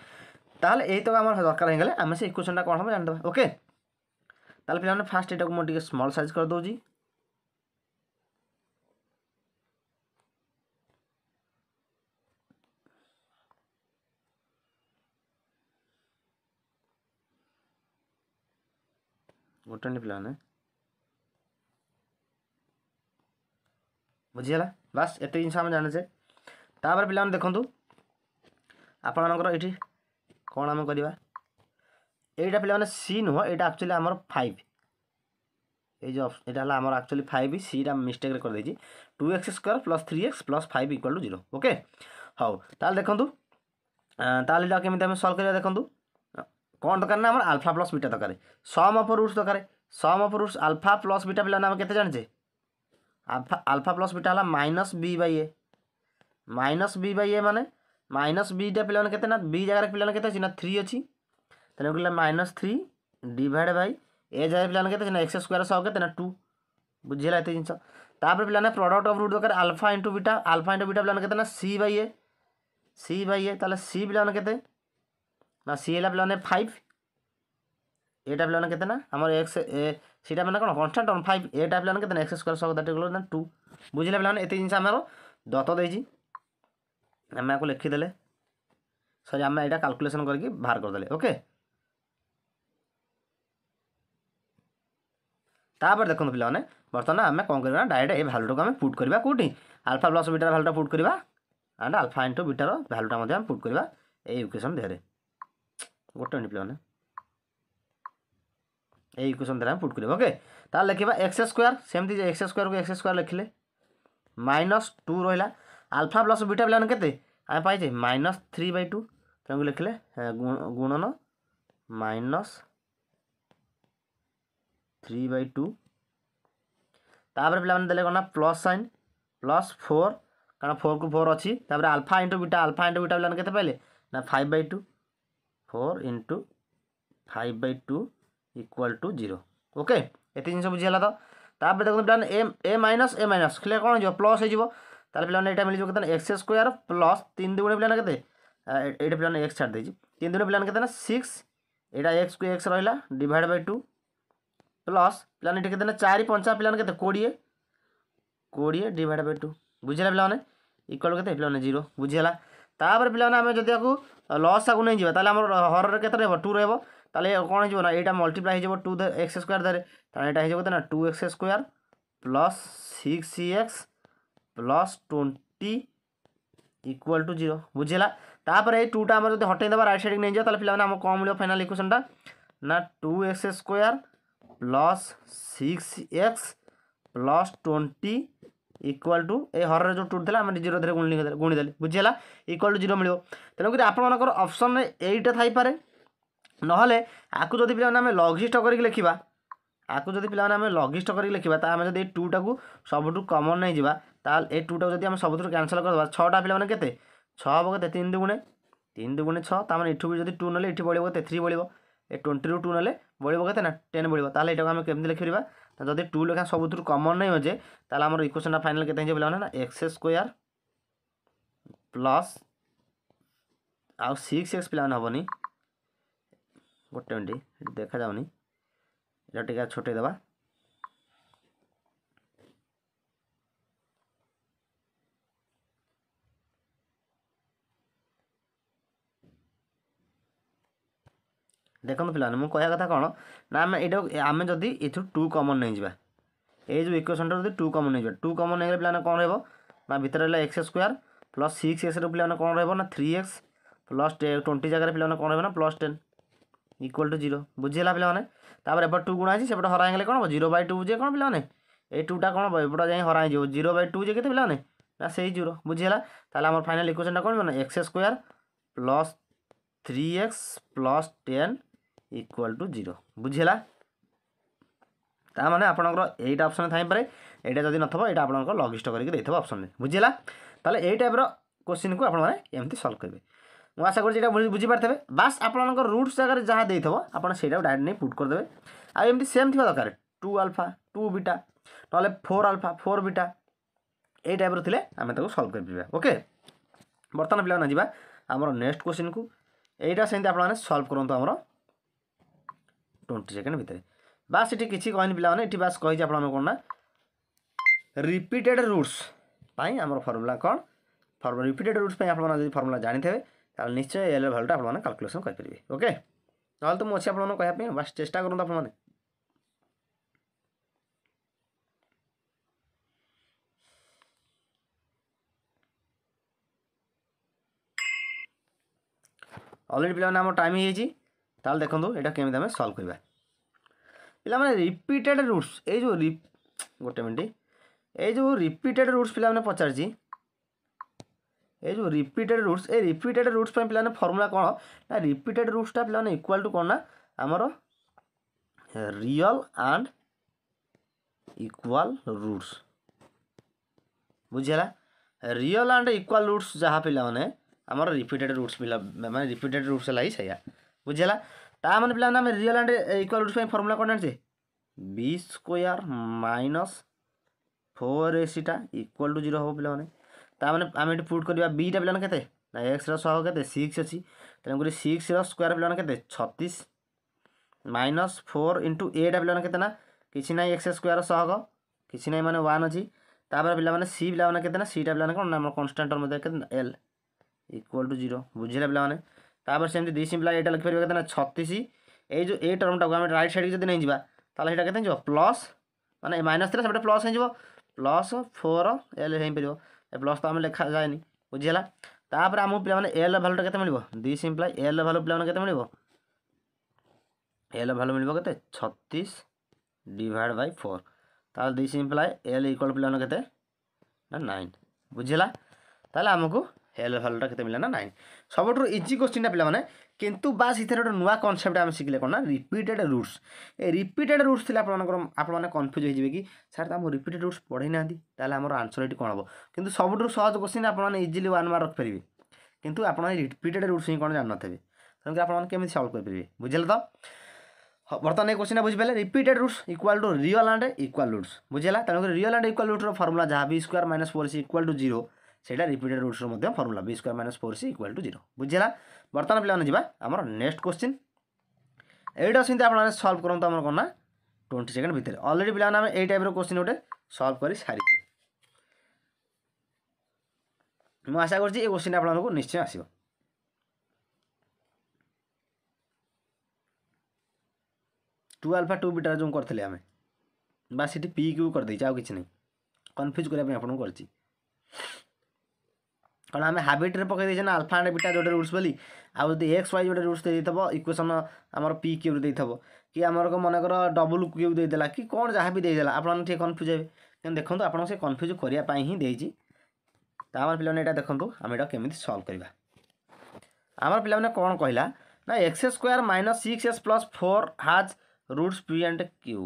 ତାহলে এই তো আমার দরকার হয়ে গেলে আমি সেই ইকুয়েশনটা কম হবে জানতে ওকে ତାହେଲେ ପିଲାମାନେ ଫାର୍ଷ୍ଟ ଏଇଟାକୁ ମୁଁ ଟିକେ ସ୍ମଲ୍ ସାଇଜ୍ କରିଦେଉଛି ଗୋଟାଣି ପିଲାମାନେ ବୁଝିଗଲା ବାସ୍ ଏତେ ଜିନିଷ ଆମେ ଜାଣିଛେ ତାପରେ ପିଲାମାନେ ଦେଖନ୍ତୁ ଆପଣମାନଙ୍କର ଏଠି କ'ଣ ଆମେ କରିବା এইটা ପିଲାମାନେ ସି ନୁହଁ ଏଇଟା ଆକ୍ଚୁଆଲି ଆମର ଫାଇଭ୍ এই যে এটা হলো আমার আকচুয়ালি ফাইভ সিটা মিস্টেকরে করে দিয়েছি two x square plus three x plus five equal to zero okay হও তাহলে দেখুন তাহলে এটা কেমি আমি সলভ করা দেখুন কোণ দরকার না আমার আলফা প্লস বিটা দরকার সম অফ রুটস দরকার sum of roots alpha plus beta পিলা আমি কেতে জানিছে আলফা আলফা প্লস বিটা হল minus b by a minus b by a মানে মাইনস বিটা পিলা কেতে না বি জায়গায় পিলা কেতে অছি না থ্রি অছি তাহলে ওগুলো minus three divide by a যায় পিলানে কেতে না এক্স স্কোয়ার সহ কেতে না টু বুঝিলা এত জিনিস তাপরে পিলানে প্রডক্ট অফ রুট দরকার alpha into beta alpha into beta পিলানে কেতে না c by a c by a তাহলে সি পিলানে কেতে না সি এলা পিলানে ফাইভ এটা পিলানে কেতে না আমার এক্স এ সেটা মানে কোণ কনস্টান্ট অন ফাইভ এটা পিলানে কেতে না এক্স স্কোয়ার সহ দ্যাট ইকুয়াল টু বুঝিলা পিলানে এত জিনিস আমার দত দেইছি আমি আকু লিখিদেলে সরি আমি এটা ক্যালকুলেশন করি বাহার করেদেলে ওকে ତାପରେ ଦେଖନ୍ତୁ ପିଲାମାନେ ବର୍ତ୍ତମାନ ଆମେ କ'ଣ କରିବା ଡାଇରେକ୍ଟ ଏ ଭାଲ୍ୟୁଟାକୁ ଆମେ ପୁଟ୍ କରିବା କେଉଁଠି ଆଲଫା ପ୍ଲସ୍ ବିଟାର ଭାଲ୍ୟୁଟା ପୁଟ୍ କରିବା ଆଣ୍ଡ ଆଲଫା ଇଣ୍ଟୁ ବିଟାର ଭାଲ୍ୟୁଟା ମଧ୍ୟ ଆମେ ପୁଟ୍ କରିବା ଏଇ ଇକ୍ୱେସନ୍ ଦେହରେ ଗୋଟେ ମିନିଟ୍ ପିଲାମାନେ এই ইকুয়েশন দ্বারা আমি পুট করি ওকে তাহলে লিখবা এক্স স্কোয়ার সেমতি এক্স স্কোয়ারকে এক্স স্কোয়ার লিখলে মাইনস টু রহিলা আলফা প্লস বিটা পিলানে কেতে আমি পাইছে মাইনস থ্রি বাই টু তেমন লিখলে গুণন মাইনস থ্রি বাই টু তাপরে পিলামানে দেলে କ'ଣ ନା ପ୍ଲସ୍ ସାଇନ୍ ପ୍ଲସ୍ ଫୋର୍ କାରଣ ଫୋର୍କୁ ଫୋର୍ ଅଛି ତାପରେ alpha into beta alpha into beta ପିଲାମାନେ କେତେ ପାଇଲେ ନା five by two four into five by two equal to zero okay ଏତେ ଜିନିଷ ବୁଝିହେଲା ତ ତାପରେ ଦେଖନ୍ତୁ ପିଲାମାନେ ଏ ଏ ମାଇନସ୍ ଏ ମାଇନସ୍ ଖେଳିଲେ କ'ଣ ହେଇଯିବ ପ୍ଲସ୍ ହେଇଯିବ ତାହେଲେ ପିଲାମାନେ ଏଇଟା ମିଳିଯିବ କେତେ ଏକ୍ସ ସ୍କୋୟାର୍ ପ୍ଲସ୍ ତିନି ଦୁଗୁଣେ ପିଲାମାନେ କେତେ ଏଇଟା ପିଲାମାନେ ଏକ୍ସ ଛାଡ଼ି ଦେଇଛି ତିନି ଦୁଗୁଣେ ପିଲାମାନେ କେତେ ନା ସିକ୍ସ ଏଇଟା ଏକ୍ସକୁ ଏକ୍ସ ରହିଲା ଡିଭାଇଡ଼ ବାଇ ଟୁ प्लस पे के चार पंचा पे कोड़े कोड़े डिवाइड बै टू बुझेगा पे इक्वाल के पे जीरो बुझेगा तापर पे जब आपको लस आगे नहीं जाए तो हर के टू रहे कौन हो मल्टीप्लाई हो टू एक्स स्क्वयर तेल यहाँ हो two x square plus six x plus twenty equal to zero बुझेगापर ये टूटा जो हटेदा रईट सैड नहीं जाए पे कम मिले फाइनाल इक्वेसनटा ना two x square plus six x plus twenty equal to ଏ ହରରେ ଯେଉଁ ଟୁ ଥିଲା ଆମେ ଜିରୋ ଦେହରେ ଗୁଣି ଗୁଣିଦେଲେ ବୁଝିହେଲା ଇକ୍ୱାଲ୍ ଟୁ ଜିରୋ ମିଳିବ ତେଣୁକରି ଆପଣମାନଙ୍କର ଅପସନ୍ରେ ଏଇଟା ଥାଇପାରେ ନହେଲେ ଆକୁ ଯଦି ପିଲାମାନେ ଆମେ ଲଘିଷ୍ଠ କରିକି ଲେଖିବା ଆକୁ ଯଦି ପିଲାମାନେ ଆମେ ଲଘିଷ୍ଠ କରିକି ଲେଖିବା ତା ଆମେ ଯଦି ଏଇ ଟୁଟାକୁ ସବୁଠୁ କମନ୍ ନେଇଯିବା ତାହେଲେ ଏଇ ଟୁଟାକୁ ଯଦି ଆମେ ସବୁଥିରୁ କ୍ୟାନସଲ୍ କରିଦେବା ଛଅଟା ପିଲାମାନେ କେତେ ଛଅ ହେବ କେତେ ତିନି ଦୁଗୁଣେ ତିନି ଦୁଗୁଣେ ଛଅ ତା ମାନେ ଏଠୁ ବି ଯଦି ଟୁ ନେଲେ ଏଠି ବଳିବ କେତେ ଥ୍ରୀ ବଳିବ ଏ ଟ୍ୱେଣ୍ଟିରୁ ଟୁ ନେଲେ ବଳିବ କେତେ ନା ଟେନ୍ ବଳିବ ତାହେଲେ ଏଇଟାକୁ ଆମେ କେମିତି ଲେଖିପାରିବା ଯଦି ଟୁ ଲେଖା ସବୁଥିରୁ କମନ୍ ନାହିଁ ଅଛେ ତାହେଲେ ଆମର ଇକ୍ୱେସନ୍ଟା ଫାଇନାଲ୍ କେତେ ହେଇଯିବ ପିଲାମାନେ ନା ଏକ୍ସ ସ୍କୋୟାର୍ ପ୍ଲସ୍ ଆଉ ସିକ୍ସ ଏକ୍ସ ପିଲାମାନେ ହେବନି ଗୋଟେ ମିନିଟ୍ ଦେଖାଯାଉନି ଏଇଟା ଟିକେ ଛୋଟେଇ ଦେବା ଦେଖନ୍ତୁ ପିଲାମାନେ ମୁଁ କହିବା କଥା କ'ଣ ନା ଆମେ ଏଇଟା ଆମେ ଯଦି ଏଥିରୁ ଟୁ କମନ୍ ନେଇଯିବା ଏଇ ଯେଉଁ ଇକ୍ୱେସନ୍ଟାରୁ ଯଦି ଟୁ କମନ୍ ନେଇଯିବା ଟୁ କମନ୍ ନେଇଗଲେ ପିଲାମାନେ କ'ଣ ରହିବ ନା ଭିତରେ ରହିଲା ଏକ୍ସ ସ୍କୋୟାର୍ ପ୍ଲସ୍ ସିକ୍ସ ଏକ୍ସରେ ପିଲାମାନେ କ'ଣ ରହିବ ନା ଥ୍ରୀ ଏକ୍ସ ପ୍ଲସ୍ ଟ୍ୱେଣ୍ଟି ଜାଗାରେ ପିଲାମାନେ କ'ଣ ରହିବ ନା plus ten equal to zero ବୁଝିହେଲା ପିଲାମାନେ ତାପରେ ଏପଟ ଟୁ ଗୁଣା ଅଛି ସେପଟେ ହରା ହେଇଗଲେ କ'ଣ ହେବ ଜିରୋ ବାଇ ଟୁ ଯେ କ'ଣ ପିଲାମାନେ ଏଇ ଟୁଟା କ'ଣ ହେବ ଏପଟ ଯାଇ ହରା ହେଇଯିବ ଜିରୋ ବାଇ ଟୁ ଯେ କେତେ ପିଲାମାନେ ନା ସେଇ ଜିରୋ ବୁଝିହେଲା ତାହେଲେ ଆମର ଫାଇନାଲ୍ ଇକ୍ୱେସନ୍ଟା କ'ଣ ନା x square plus three x plus ten equal to zero বুঝিলা তা মানে আপনার এইটা অপশন থাইপরে এইটা যদি নথব এটা আপনার লঘিষ্ঠ করি দিয়ে অপশন বুঝিলা তাহলে এই টাইপর কোশ্চিন কু আপনার এমতি সলভ করবে ମୁଁ ଆଶା କରୁଛି ଏଇଟା ବୁଝିପାରିଥିବେ ବାସ୍ ଆପଣଙ୍କର ରୁଟ୍ସ ଜାଗାରେ ଯାହା ଦେଇଥିବ ଆପଣ ସେଇଟାକୁ ଡାଇରେକ୍ଟ ନେଇ ପୁଟ୍ କରିଦେବେ ଆଉ ଏମିତି ସେମ୍ ଥିବା ଦରକାର ଟୁ ଆଲଫା ଟୁ ବିଟା ନହେଲେ ଫୋର୍ ଆଲଫା ଫୋର୍ ବିଟା ଏଇ ଟାଇପ୍ର ଥିଲେ ଆମେ ତାକୁ ସଲ୍ଭ କରିପାରିବା ଓକେ ବର୍ତ୍ତମାନ ପିଲାମାନେ ଯିବା ଆମର ନେକ୍ସଟ କୋଶ୍ଚିନ୍କୁ ଏଇଟା ସେମିତି ଆପଣମାନେ ସଲ୍ଭ କରନ୍ତୁ ଆମର ଟ୍ୱେଣ୍ଟି ସେକେଣ୍ଡ ଭିତରେ ବାସ୍ ଏଠି କିଛି କହିନି ପିଲାମାନେ ଏଠି ବାସ୍ କହିଛି ଆପଣମାନେ କ'ଣ ନା ରିପିଟେଡ଼ ରୁଟ୍ସ ପାଇଁ ଆମର ଫର୍ମୁଲା କ'ଣ ଫର୍ମୁଲା ରିପିଟେଡ଼ ରୁଟ୍ସ ପାଇଁ ଆପଣମାନେ ଯଦି ଫର୍ମୁଲା ଜାଣିଥିବେ ତାହେଲେ ନିଶ୍ଚୟ ଏଲ୍ ଭାଲ୍ୟୁଟା ଆପଣମାନେ କାଲକୁଲେସନ୍ କରିପାରିବେ ଓକେ ନହେଲେ ତ ମୁଁ ଅଛି ଆପଣମାନଙ୍କୁ କହିବା ପାଇଁ ବାସ୍ ଚେଷ୍ଟା କରନ୍ତୁ ଆପଣମାନେ অলরেডি পিলামানে আমার টাইম হয়েছে তাহলে দেখুন এটা কেমিতি আমি সলভ করা পিলামানে রিপিটেড রুটস এই যে গোটে মিনিট এই যে রিপিটেড রুটস পিলামানে পচারছি এই যে রিপিটেড রুটস এই রিপিটেড রুটস পাই পিলামানে ফর্মুলা কোণ না রিপিটেড রুটসটা পিলামানে ইকুয়াল টু কোণ না আমার রিয়েল আন্ড ইকুয়াল রুটস বুঝিলা রিয়েল আন্ড ইকুয়াল রুটস যা পিলামানে আমার রিপিটেড রুটস পিলা মানে রিপিটেড রুটস হল সেইয়া ବୁଝିହେଲା ତା ମାନେ ପିଲାମାନେ ଆମେ ରିଅଲ୍ ଆଣ୍ଡ ଇକ୍ୱାଲିଟି ପାଇଁ ଫର୍ମୁଲା କ'ଣ ଜାଣିଛେ ବି ସ୍କୋୟାର ମାଇନସ୍ ଫୋର୍ ଏସିଟା ଇକ୍ୱାଲ୍ ଟୁ ଜିରୋ ହେବ ପିଲାମାନେ ତା ମାନେ ଆମେ ଏଠି ପୁଟ୍ କରିବା ବିଟା ପିଲାମାନେ କେତେ ନା ଏକ୍ସର ସହ କେତେ ସିକ୍ସ ଅଛି ତେଣୁକରି ସିକ୍ସର ସ୍କୋୟାର ପିଲାମାନେ କେତେ ଛତିଶ ମାଇନସ୍ ଫୋର୍ ଇଣ୍ଟୁ ଏଟା ପିଲାମାନେ କେତେ ନା କିଛି ନାହିଁ ଏକ୍ସ ସ୍କୋୟାର ସହକ କିଛି ନାହିଁ ମାନେ ୱାନ୍ ଅଛି ତାପରେ ପିଲାମାନେ ସି ପିଲାମାନେ କେତେ ନା ସିଟା ପିଲାମାନେ କ'ଣ ନା ଆମର କନଷ୍ଟାଣ୍ଟର ମଧ୍ୟ କେତେ ଏଲ୍ ଇକ୍ୱାଲ୍ ଟୁ ଜିରୋ ବୁଝିଲା ପିଲାମାନେ ତାପରେ ସେମିତି ଦୁଇ ସିମ୍ପ୍ଲାଏ ଏଇଟା ଲେଖିପାରିବା କେତେ ନା ଛତିଶ ଏଇ ଯେଉଁ ଏଇ ଟର୍ମଟାକୁ ଆମେ ରାଇଟ୍ ସାଇଡ଼୍କି ଯଦି ନେଇଯିବା ତାହେଲେ ସେଇଟା କେତେ ହେଇଯିବ ପ୍ଲସ୍ ମାନେ ମାଇନସ୍ ଥିଲା ସେପଟେ ପ୍ଲସ୍ ହେଇଯିବ ପ୍ଲସ୍ ଫୋର୍ ଏଲ୍ ହେଇପାରିବ ଏ ପ୍ଲସ୍ ତ ଆମେ ଲେଖା ଯାଏନି ବୁଝିହେଲା ତାପରେ ଆମକୁ ପିଲାମାନେ ଏଲ୍ ଭାଲ୍ୟୁଟା କେତେ ମିଳିବ ଦୁଇ ସିମ୍ପ୍ଲାଏ ଏଲ୍ ଭାଲ୍ୟୁ ପିଲାମାନେ କେତେ ମିଳିବ ଏଲ୍ ଭାଲ୍ୟୁ ମିଳିବ କେତେ ଛତିଶ ଡିଭାଇଡ଼ ବାଇ ଫୋର୍ ତାହେଲେ ଦୁଇ ସିମ୍ପ୍ଲାଏ ଏଲ୍ ଇକ୍ୱାଲ୍ ପିଲାମାନେ କେତେ ନା ନାଇନ୍ ବୁଝିଲା ତାହେଲେ ଆମକୁ ଏଲ୍ ଭାଲ୍ୟୁଟା କେତେ ମିଳିଲା ନା ନାଇନ୍ ସବୁଠାରୁ ଇଜି କୋଶ୍ଚିନ୍ଟା ପିଲାମାନେ କିନ୍ତୁ ବାସ୍ ଏଥିରେ ଗୋଟେ ନୂଆ କନସେପ୍ଟ ଆମେ ଶିଖିଲେ କ'ଣ ନା ରିପିଟେଡ୍ ରୁଟ୍ସ ଏ ରିପିଟେଡ୍ ରୁଟ୍ସ ଥିଲେ ଆପଣମାନଙ୍କର ଆପଣମାନେ କନଫ୍ୟୁଜ୍ ହେଇଯିବେ କି ସାର୍ ତ ଆମ ରିପିଟେଡ୍ ରୁଟ୍ସ ପଢ଼େଇ ନାହାନ୍ତି ତାହେଲେ ଆମର ଆନ୍ସର୍ ଏଠି କ'ଣ ହେବ କିନ୍ତୁ ସବୁଠାରୁ ସହଜ କୋଶ୍ଚିନ୍ ଆପଣମାନେ ଇଜିଲି ୱାନ୍ ମାର୍କ ରଖିପାରିବେ କିନ୍ତୁ ଆପଣ ଏ ରିପିଟେଡ୍ ରୁଟ୍ସ ହିଁ କ'ଣ ଜାଣିନଥିବେ ତେଣୁକରି ଆପଣମାନେ କେମିତି ସଲ୍ଭ କରିପାରିବେ ବୁଝିଲେ ତ ବର୍ତ୍ତମାନ এই কোশ্চিনটা বুঝিপারে repeated roots equal to real and equal roots বুঝিলা তেমনি রিয়েল আন্ড ইকুয়াল রুটর ফর্মুলা যা b square minus four is equal to zero ସେଇଟା ରିପିଟେଡ୍ ରୁଟ୍ସର ମଧ୍ୟ formula b square minus four c equal to zero ବୁଝିଲା ବର୍ତ୍ତମାନ ପିଲାମାନେ ଯିବା ଆମର ନେକ୍ସଟ କ୍ୱେଶ୍ଚିନ୍ ଏଇଟା ସେମିତି ଆପଣମାନେ ସଲ୍ଭ କରନ୍ତୁ ଆମର କ'ଣ ନା ଟ୍ୱେଣ୍ଟି ସେକେଣ୍ଡ ଭିତରେ ଅଲରେଡ଼ି ପିଲାମାନେ ଆମେ ଏଇ ଟାଇପ୍ର କ୍ୱେଶ୍ଚିନ୍ ଗୋଟେ ସଲ୍ଭ କରି ସାରିଛୁ ମୁଁ ଆଶା କରୁଛି ଏ କ୍ୱେଶ୍ଚିନ୍ ଆପଣମାନଙ୍କୁ ନିଶ୍ଚୟ ଆସିବ ଟୁ ଆଲଫା ଟୁ ବିଟାର ଯେଉଁ କରିଥିଲେ ଆମେ বা সেটি পি কিউ করে দিয়েছে আর কিছু নেই কনফ্যুজ করে আমি আপনার করছি কারণ আমি হাবিট্রে পকাই দিয়েছে না আলফা আন্ড বিটা যেটা রুটস বলি আউ যদি এক্স ওয়াই যেটা রুটস দিয়ে ইকুয়েসন আমার পি কিউ দিয়ে কি আমার মনেকর ডবল কিউ দিয়ে কি কোণ যা বি দিয়ে আপনার ঠিক কনফ্ୟୁজ হবে কিন্তু দেখুন আপনার সে কনফ্ୟୁজ করা হি দিয়েছি তো আমার পিলানে এটা দেখুন আমি এটা কেমি সলভ করা আমার পিলানে কোণ কহিলা না x square minus six x plus four has roots p and q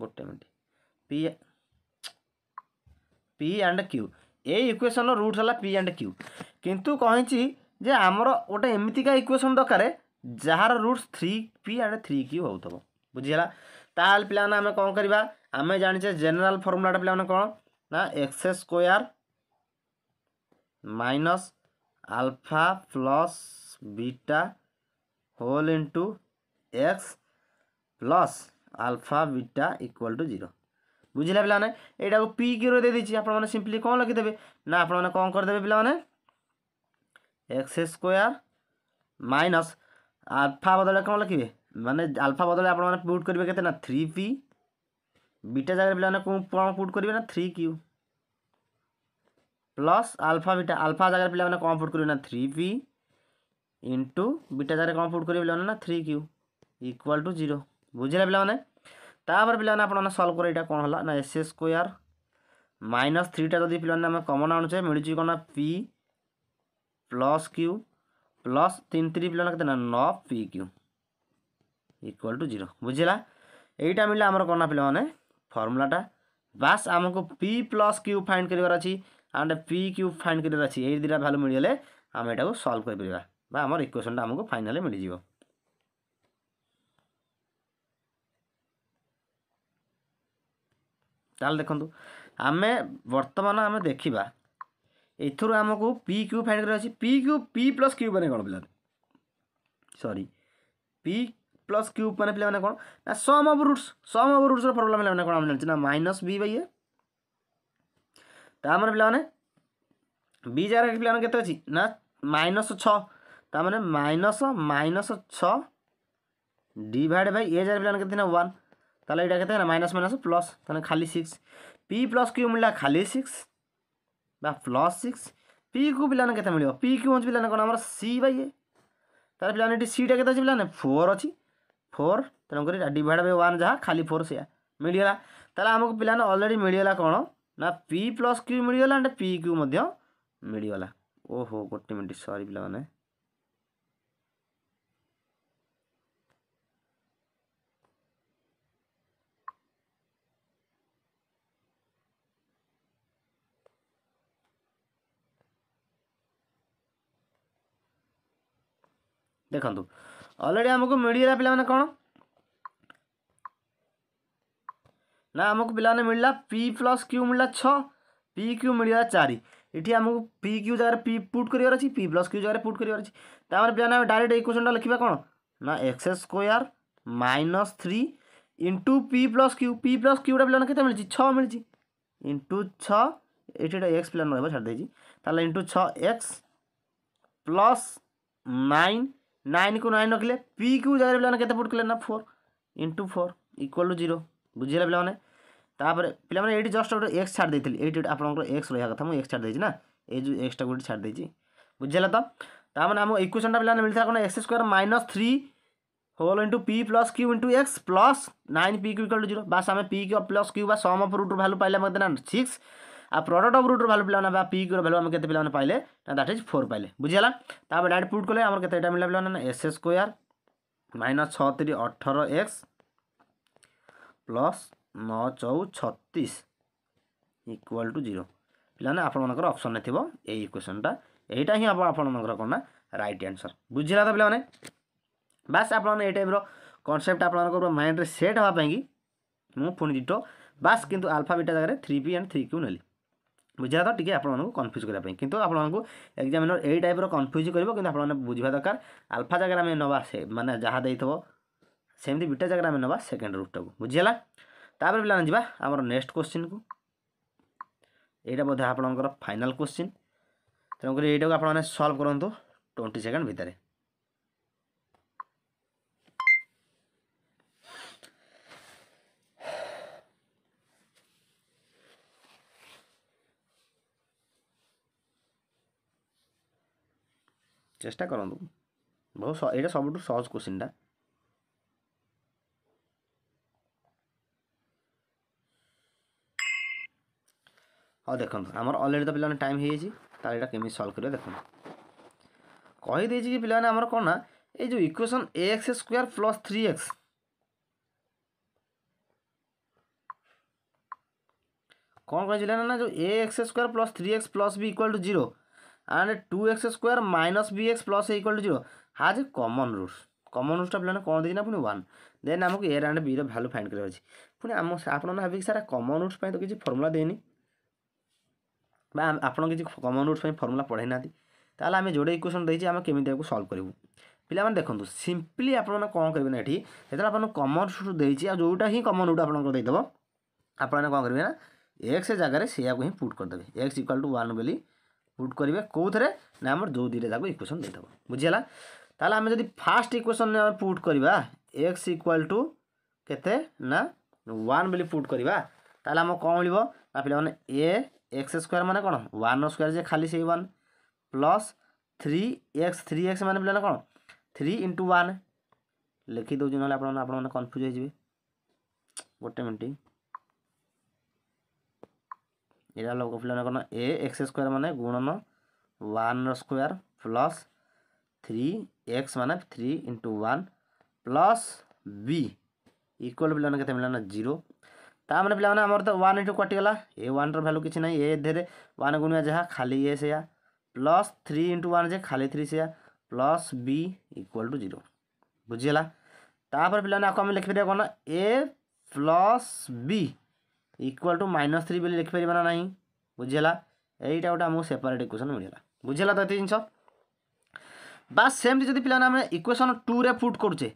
গোটে minute p p and q এই ଇକ୍ୱେସନ୍ର ରୁଟ୍ ହେଲା ପି ଆଣ୍ଡ କ୍ୟୁ କିନ୍ତୁ କହିଛି ଯେ ଆମର ଗୋଟେ ଏମିତିକା ଇକ୍ୱେସନ୍ ଦରକାର ଯାହାର root three p and three q ହେଉଥିବ ବୁଝିହେଲା ତାହେଲେ ପିଲାମାନେ ଆମେ କ'ଣ କରିବା ଆମେ ଜାଣିଛେ ଜେନେରାଲ୍ ଫର୍ମୁଲାଟା ପିଲାମାନେ କ'ଣ ନା x square minus alpha plus beta whole into x plus alpha beta equal to zero বুঝলে পিলানে এইটাকে পি কিউরে দিয়ে দিচ্ছি আপনার সিম্পলি কম লিখিদেবে না আপনার কম করেদেবে পিলানে এক্স স্কোয়ার মাইনস আলফা বদলে কম লিখবে মানে আলফা বদলে আপনার পুট করবে কেতে না থ্রি পি বিটা জায়গায় পিলানে কম পুট করবে না three q plus alpha beta alpha জায়গায় পিলানে কম পুট করবে না থ্রি পি ইন্টু বিটা জায়গায় কম পুট করবে পিলানে না three q equal to zero বুঝলে পিলানে ତାପରେ ପିଲାମାନେ ଆପଣମାନେ ସଲ୍ଭ କରିବେ ଏଇଟା କ'ଣ ହେଲା ନା ଏସ୍ ଏସ୍ ସ୍କୋୟାର୍ ମାଇନସ୍ ଥ୍ରୀଟା ଯଦି ପିଲାମାନେ ଆମେ କମନ୍ ଆଣୁଛେ ମିଳୁଛି କ'ଣ না ପି ପ୍ଲସ୍ କ୍ୟୁ ପ୍ଲସ୍ তিন ତିନି ପିଲାମାନେ କେତେ ନା ନଅ p q equal to zero ବୁଝିଲା এইটা মিলে আমার না পিলা মানে ফর্মুলাটা বাস আমি পি প্লস কিউ ফাইন্ড করবার আছে আন্ড পি কিউ ফাইন্ড করবার আছে এই দুইটা ভ্যালু মিলিগলে আমি এটা সলভ করে পারা বা আমার ইকুয়েশনটা আমি ফাইনালি মিলিযোগ ତାହେଲେ ଦେଖନ୍ତୁ ଆମେ ବର୍ତ୍ତମାନ ଆମେ ଦେଖିବା ଏଥିରୁ ଆମକୁ ପି କ୍ୟୁ ଫାଇଣ୍ଡ କରିବାର ଅଛି p q p plus q ମାନେ କ'ଣ ପିଲାମାନେ ସରି ପି ପ୍ଲସ୍ କ୍ୟୁ ମାନେ ପିଲାମାନେ କ'ଣ ନା sum of roots sum of ରୁଟ୍ସର ଫର୍ମୁଲା ପିଲାମାନେ କ'ଣ ଆମେ ଜାଣିଛୁ ନା ମାଇନସ୍ ବି ବାଇ ଏ ତା'ମାନେ ପିଲାମାନେ ବି ଜାଗାରେ ପିଲାମାନେ କେତେ ଅଛି ନା ମାଇନସ୍ ଛଅ ତା'ମାନେ ମାଇନସ୍ ମାଇନସ୍ ଛଅ ଡିଭାଇଡ଼ ବାଇ ଏ ଜାଗାରେ ପିଲାମାନେ କେତେ ନା ୱାନ୍ তাহলে এটাকে তাই না মাইনাস মাইনাস প্লাস তাহলে খালি সিক্স পি প্লস কিউ মিলা খালি সিক্স বা প্লস সিক্স পি কু পিলানে কেতে মিলব পি কিউ অছি পিলানে কোন আমার সি বাই এ তাহলে পিলানে এটি সিটা কেতে অছি পিলানে ফোর অছি ফোর তেণু করি ডিভাইড বাই ওয়ান যা খালি ফোর সেয়া মিলিগলা তাহলে আমাকে পিলানে অলরেডি মিলিগলা কোণ না পি প্লস কিউ মিলিগলা আন্ড পি কিউ মধ্য মিলিগলা ওহো গোটে মিনিট সরি পিলামানে ଦେଖନ୍ତୁ ଅଲରେଡ଼ି ଆମକୁ ମିଳିଗଲା ପିଲାମାନେ କ'ଣ ନା ଆମକୁ ପିଲାମାନେ ମିଳିଲା ପି ପ୍ଲସ୍ କ୍ୟୁ ମିଳିଲା ଛଅ ପି କ୍ୟୁ ମିଳିଗଲା ଚାରି ଏଠି ଆମକୁ ପି କ୍ୟୁ ଜାଗାରେ ପି ପୁଟ୍ କରିବାର ଅଛି ପି ପ୍ଲସ୍ କ୍ୟୁ ଜାଗାରେ ପୁଟ୍ କରିବାର ଅଛି ତାପରେ ପିଲାମାନେ ଆମେ ଡାଇରେକ୍ଟ ଏଇ କ୍ୱେଶ୍ଚନଟା ଲେଖିବା କ'ଣ ନା x square minus three into p plus q p plus କ୍ୟୁଟା ପିଲାମାନେ କେତେ ମିଳିଛି ଛଅ ମିଳିଛି ଇଣ୍ଟୁ ଛଅ ଏଠି ଏଇଟା ଏକ୍ସ ପିଲାମାନେ ରହିବ ଛାଡ଼ି ଦେଇଛି ତାହେଲେ ଇଣ୍ଟୁ ଛଅ ଏକ୍ସ ପ୍ଲସ୍ ନାଇନ୍ नाइन को नाइन रखिले पी को जगह पे कैसे पुट कले ना four into four equal to zero बुझीगला पे तापर पे ये जस्ट गोटे एक्स छाड़ देती ये आपंकर एक्स रहा कथा मुझे एक्स छाड़ देना ये जो एक्सटा गोटे छाड़ देती बुझेगा तो तार आम इक्वेसनटा पे मिलता कौन x square minus three whole into p plus q into x plus nine p q equal to zero बास आम पी क्यू प्लस क्यू बा सम अफ रुट भैल्यू पाइल मतलब ना सिक्स ଆଉ ପ୍ରଡ଼କ୍ଟ ଅଫ୍ ରୁଟ୍ର ଭାଲ୍ୟୁ ପିଲାମାନେ ବା ପିକ୍ର ଭାଲ୍ୟୁ ଆମେ କେତେ ପିଲାମାନେ ପାଇଲେ ନା ଦ୍ୟାଟ୍ ଇଜ୍ ଫୋର୍ ପାଇଲେ ବୁଝିଗଲା ତାପରେ ଡାଇରେକ୍ଟ ପୁଟ୍ କଲେ ଆମର କେତେ ଏଇଟା ମିଳିଲା ପିଲାମାନେ ନା ଏସ୍ ଏସ୍ ସ୍କୋୟାର୍ ମାଇନସ୍ ଛଅ ତିରି ଅଠର ଏକ୍ସ ପ୍ଲସ୍ ନଅ ଚଉ ଛତିଶ ଇକ୍ୱାଲ୍ ଟୁ ଜିରୋ ପିଲାମାନେ ଆପଣମାନଙ୍କର ଅପସନ୍ରେ ଥିବ ଏଇ ଇକ୍ୱେସନ୍ଟା ଏଇଟା ହିଁ ଆପଣ ଆପଣମାନଙ୍କର କ'ଣ ନା ରାଇଟ୍ ଆନ୍ସର୍ ବୁଝିଲା ତ ପିଲାମାନେ ବାସ୍ ଆପଣମାନେ ଏଇ ଟାଇପ୍ର କନସେପ୍ଟ ଆପଣମାନଙ୍କର ମାଇଣ୍ଡରେ ସେଟ୍ ହେବା ପାଇଁକି ମୁଁ ପୁଣି ଦୁଇଟ ବାସ୍ କିନ୍ତୁ ଆଲଫା ବିଟା ଜାଗାରେ three p and three q ନେଲି ବୁଝିବା ତ ଟିକେ ଆପଣମାନଙ୍କୁ କନଫ୍ୟୁଜ୍ କରିବା ପାଇଁ କିନ୍ତୁ ଆପଣମାନଙ୍କୁ ଏକ୍ଜାମିନର ଏଇ ଟାଇପ୍ର କନଫ୍ୟୁଜ୍ କରିବ କିନ୍ତୁ ଆପଣମାନେ ବୁଝିବା ଦରକାର ଆଲଫା ଜାଗାରେ ଆମେ ନେବା ସେ ମାନେ ଯାହା ଦେଇଥିବ ସେମିତି ବିଟା ଜାଗାରେ ଆମେ ନେବା ସେକେଣ୍ଡ ରୁଟ୍ଟାକୁ ବୁଝିହେଲା ତାପରେ ପିଲାମାନେ ଯିବା ଆମର ନେକ୍ସଟ କୋଶ୍ଚିନ୍କୁ ଏଇଟା ବୋଧେ ଆପଣଙ୍କର ଫାଇନାଲ୍ କୋଶ୍ଚିନ୍ ତେଣୁକରି ଏଇଟାକୁ ଆପଣମାନେ ସଲ୍ଭ କରନ୍ତୁ ଟ୍ୱେଣ୍ଟି ସେକେଣ୍ଡ ଭିତରେ চেষ্টা କରନ୍ତୁ ବହୁତ ଏଇଟା ସବୁଠୁ ସହଜ କୋଶ୍ଚିନ୍ଟା ହଉ ଦେଖନ୍ତୁ ଆମର ଅଲରେଡ଼ି ତ ପିଲାମାନେ ଟାଇମ୍ ହେଇଯାଇଛି ତାହେଲେ ଏଇଟା କେମିତି ସଲ୍ଭ କରିବା ଦେଖନ୍ତୁ କହିଦେଇଛି କି ପିଲାମାନେ ଆମର କ'ଣ ନା ଏଇ ଯେଉଁ equation a x square plus three x କ'ଣ କହିଛି ନା ଯେଉଁ a x square plus three x plus b equal to zero and two x square minus b x plus a equal to zero has a common roots common রুটসটা আপনার କ'ଣ ଦେଇଛି ନା ପୁଣି ୱାନ୍ ଦେନ୍ ଆମକୁ ଏ ଆଣ୍ଡ ବିର value find କରିବାର ଅଛି ପୁଣି ଆମ ଆପଣ ଭାବିକି ସାର୍ କମନ୍ ରୁଟ୍ସ ପାଇଁ ତ କିଛି ଫର୍ମୁଲା ଦେଇନି ବା ଆପଣ କିଛି କମନ୍ ରୁଟ୍ସ ପାଇଁ ଫର୍ମୁଲା ପଢ଼ାଇ ନାହାନ୍ତି ତାହେଲେ ଆମେ ଯୋଡ଼େ ଇକ୍ୱେସନ୍ ଦେଇଛି ଆମେ କେମିତି ଏହାକୁ ସଲ୍ଭ କରିବୁ ପିଲାମାନେ ଦେଖନ୍ତୁ ସିମ୍ପଲି ଆପଣମାନେ କ'ଣ କରିବେ ନା ଏଠି ଯେତେବେଳେ ଆପଣଙ୍କୁ କମନ୍ ରୁଟ୍ ଦେଇଛି ଆଉ ଯେଉଁଟା ହିଁ କମନ୍ ରୁଟ୍ ଆପଣଙ୍କର ଦେଇଦେବ ଆପଣମାନେ କ'ଣ କରିବେ ନା ଏକ୍ସ ଜାଗାରେ ସେଇଆକୁ ହିଁ ପୁଟ୍ କରିଦେବେ ଏକ୍ସ ଇକ୍ୱାଲ୍ ଟୁ ୱାନ୍ ବୋଲି পুট করবে কোথায় না আমার যৌদিরে তাকে ইকুয়েসন দিয়ে বুঝিগাল তাহলে আমি যদি ফার্স্ট ইকুয়েসন পুট করা এক্স ইকুয়াল টু কেতে না ওয়ান বলে পুট করা তাহলে আমার কম মিলব না পিলা মানে এ এক্স স্কোয়ার মানে কোণ ওয়ান স্কোয়ার যে খালি সেই one plus three x three x মানে পিলা কোণ থ্রি ইন্টু ওয়ান লিখি দেছি নহলে আপনার আপনার কনফ্ୟୁଜ୍ হয়ে যাবে গোটে মিনিট ଏଇଟା ଲଗ ପିଲାମାନେ କ'ଣ ଏ ଏକ୍ସ ସ୍କୋୟାର ମାନେ ଗୁଣନ ୱାନ୍ର ସ୍କୋୟାର ପ୍ଲସ୍ থ্রি এক্স মানে three into one plus b equal পিলানে কেতে না জিরো তা মানে পিলানে আমার তো ওয়ান এটু কটিগলা এ ওয়ানর ভ্যালু কিছু না এ ধেরে ওয়ান গুণিয়া যা খালি এ সেয়া প্লস থ্রি ইন্টু ওয়ান যে খালি থ্রি সেয়া plus b equal to zero বুঝিগলা তাপরে পিলানে আকু আমি লিখিপার কোন a plus b equal to minus three ବୋଲି ଲେଖିପାରିବ ନା ନାହିଁ ବୁଝିହେଲା ଏଇଟା ଗୋଟେ ଆମକୁ ସେପାରେଟ୍ ଇକ୍ୱେସନ୍ ମିଳିଗଲା ବୁଝିହେଲା ତ ଏତେ ଜିନିଷ বা ସେମିତି ଯଦି ପିଲାମାନେ ଆମେ ଇକ୍ୱେସନ୍ ଟୁରେ ଫୁଟ୍ କରୁଛେ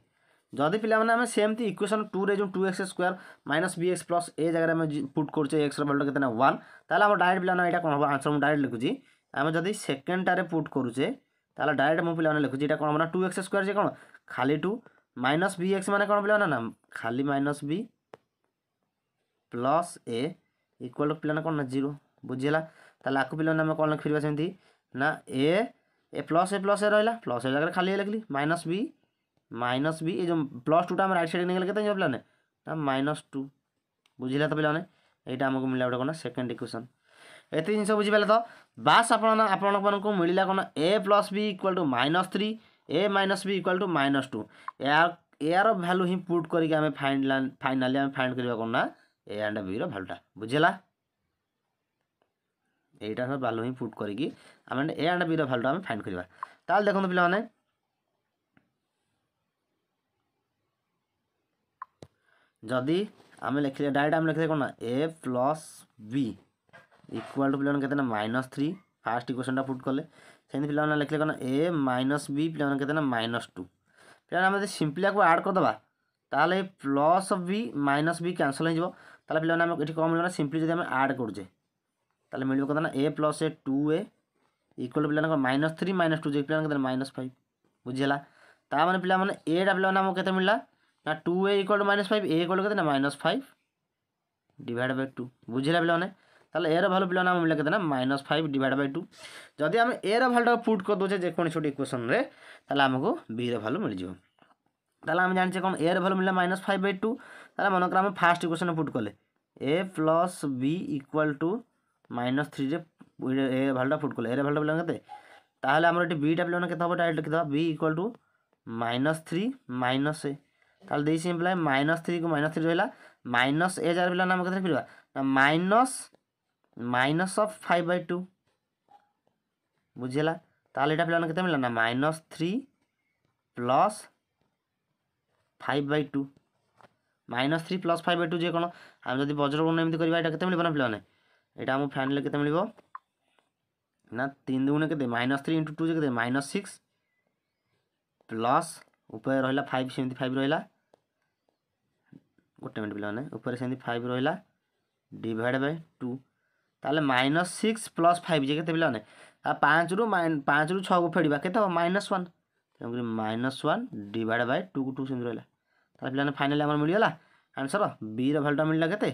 ଯଦି ପିଲାମାନେ ଆମେ ସେମିତି ଇକ୍ୱେସନ୍ ଟୁରେ ଯେଉଁ two x square minus b x plus a ଜାଗାରେ ଆମେ ଫୁଟ୍ କରୁଛେ ଏକ୍ସର ଭ୍ୟାଲ୍ୟୁ କେତେ ନା ୱାନ୍ ତାହେଲେ ଆମ ଡାଇରେକ୍ଟ ପିଲାମାନେ ଏଇଟା କ'ଣ ହେବ ଆନ୍ସର୍ ମୁଁ ଡାଇରେକ୍ଟ ଲେଖୁଛି ଆମେ ଯଦି ସେକେଣ୍ଡଟାରେ ପୁଟ୍ କରୁଛେ ତାହେଲେ ଡାଇରେକ୍ଟ ମୁଁ ପିଲାମାନେ ଲେଖୁଛି ଏଇଟା କ'ଣ ହେବ ନା ଟୁ ଏକ୍ସ ସ୍କୋୟାର ଯେ କ'ଣ ଖାଲି ଟୁ ମାଇନସ୍ ବି ଏକ୍ସ ମାନେ କ'ଣ ପିଲାମାନେ ନା ଖାଲି minus b plus a equal to ପିଲାନା କ'ଣ ନା ଜିରୋ ବୁଝିହେଲା ତାହେଲେ ଆକୁ ପିଲାମାନେ ଆମେ କ'ଣ ଲେଖିପାରିବା ସେମିତି ନା ଏ ଏ ପ୍ଲସ୍ ଏ ପ୍ଲସ୍ ଏ ରହିଲା ପ୍ଲସ୍ ଏ ଜାଗାରେ ଖାଲି ଲେଖିଲି ମାଇନସ୍ ବି ମାଇନସ୍ ବି ଏ ଯେଉଁ ପ୍ଲସ୍ ଟୁଟା ଆମେ ରାଇଟ୍ ସାଇଡ଼୍ ନେଇଗଲେ କେତେ ଯିବ ପିଲାମାନେ ନା ମାଇନସ୍ ଟୁ ବୁଝିଲା ତ ପିଲାମାନେ ଏଇଟା ଆମକୁ ମିଳିଲା ଗୋଟେ କ'ଣ ସେକେଣ୍ଡ ଇକ୍ୱେସନ୍ ଏତେ ଜିନିଷ ବୁଝିପାରିଲେ ତ ବାସ୍ ଆପଣ ଆପଣମାନଙ୍କୁ ମିଳିଲା କ'ଣ a plus b equal to minus three a minus b equal to minus two ଏହାର ଏହାର ଭ୍ୟାଲୁ ହିଁ ପୁଟ୍ କରିକି ଆମେ ଫାଇନାଲି ଆମେ ଫାଇନାଲି ଆମେ ଫାଇଣ୍ଡ କରିବା କ'ଣ ନା ଏ ଆଣ୍ଡ ବିର ଭାଲ୍ୟୁଟା ବୁଝିଲା এইটা ভালু হি পুট করি আমি এ আন্ড বি ভালুটা আমি ফাইন্ড করা তাহলে দেখুন পিলা মানে যদি আমি লিখলে ডাইরেক্ট আমি লিখলে কোণ a plus b equal to পিলা কেতে না মাইনস থ্রি ফার্স্ট ইকুয়েশনটা পুট কলে সেমি পিলা লিখলে কোণ এ মাইনস বি পিলা কেতে না মাইনস টু পিলা আমি যদি সিম্পলি আড করদেবা তাহলে plus b minus b cancel হয়ে যাব তাহলে ପିଲାମାନେ ଆମେ ଏଠି କମ୍ ମିଳିବ ନା ସିମ୍ପଲି ଯଦି ଆମେ ଆଡ଼୍ କରୁଛେ ତାହେଲେ ମିଳିବ କଥା ନା a plus a two a equal ପିଲାମାନଙ୍କ ମାଇନସ୍ ଥ୍ରୀ ମାଇନସ୍ ଟୁ ଯେ ପିଲାମାନଙ୍କ କେତେ ମାଇନସ୍ ଫାଇଭ୍ ବୁଝିହେଲା ତା ମାନେ ପିଲାମାନେ ଏଟା ପିଲାମାନେ ଆମକୁ କେତେ ମିଳିଲା ନା two a equal to minus five a equal କେତେ ନା minus five divide by two বুঝিলা পিলামানে তাহলে এর ভ্যালু পিলামানে আমি লিখে দেনা minus five divide by two যদি আমি এর ভ্যালুটা পুট করে দেছে যেকোনো গোটে ইকুয়েসনরে তাহলে আমাকে বির ভ্যালু মিলিযোগ তাহলে আমি জানিছে কোণ এর ভ্যালু মিললা মাইনস ফাইভ বাই টু তাহলে মনে করো আমি ফার্স্ট ইকুয়েশনে পুট কলে a plus b equal to minus থ্রিরে এ ভ্যালুটা পুট কলে এর ভ্যালুটা পেলাম কেতে তাহলে আমার এটি বিটা পেলাম কেতে হবে ডাইরেক্ট লিখে দেওয়া b equal to minus three minus a তাহলে দিয়েছি imply minus three minus three রহিলা মাইনস এ যার পেলাম আমি কোথায় ফিরবা না minus minus of five by two বুঝিলা তাহলে এটা পেলাম কেতে মিলা না minus three plus five by two minus three plus five by two যে কোণ আমি যদি বজ্রবর্ণ এমনি করি এটা কেতে মিলব না পিলানে এটা আমার ফাইনাল কেতে মিলব না তিন দুগুণে কেতে মাইনস থ্রি ইন্টু টু যে কেতে মাইনস সিক্স প্লস উপরে রহিলা ফাইভ সেমতি ফাইভ রহিলা গোটে মিনিট পিলানে উপরে সেমতি ফাইভ রহিলা ডিভাইড বাই টু তাহলে মাইনস সিক্স প্লস ফাইভ যে কেতে পিলানে আর পাঁচরু পাঁচরু ছকু ফেড়া কেতে হব মাইনস ওয়ান তেমনি minus one divide by two two সেমতি রহিলা ତାହେଲେ ପିଲାମାନେ ଫାଇନାଲି ଆମର ମିଳିଗଲା ଆନ୍ସର୍ ବିର ଭ୍ୟାଲୁଟା ମିଳିଲା କେତେ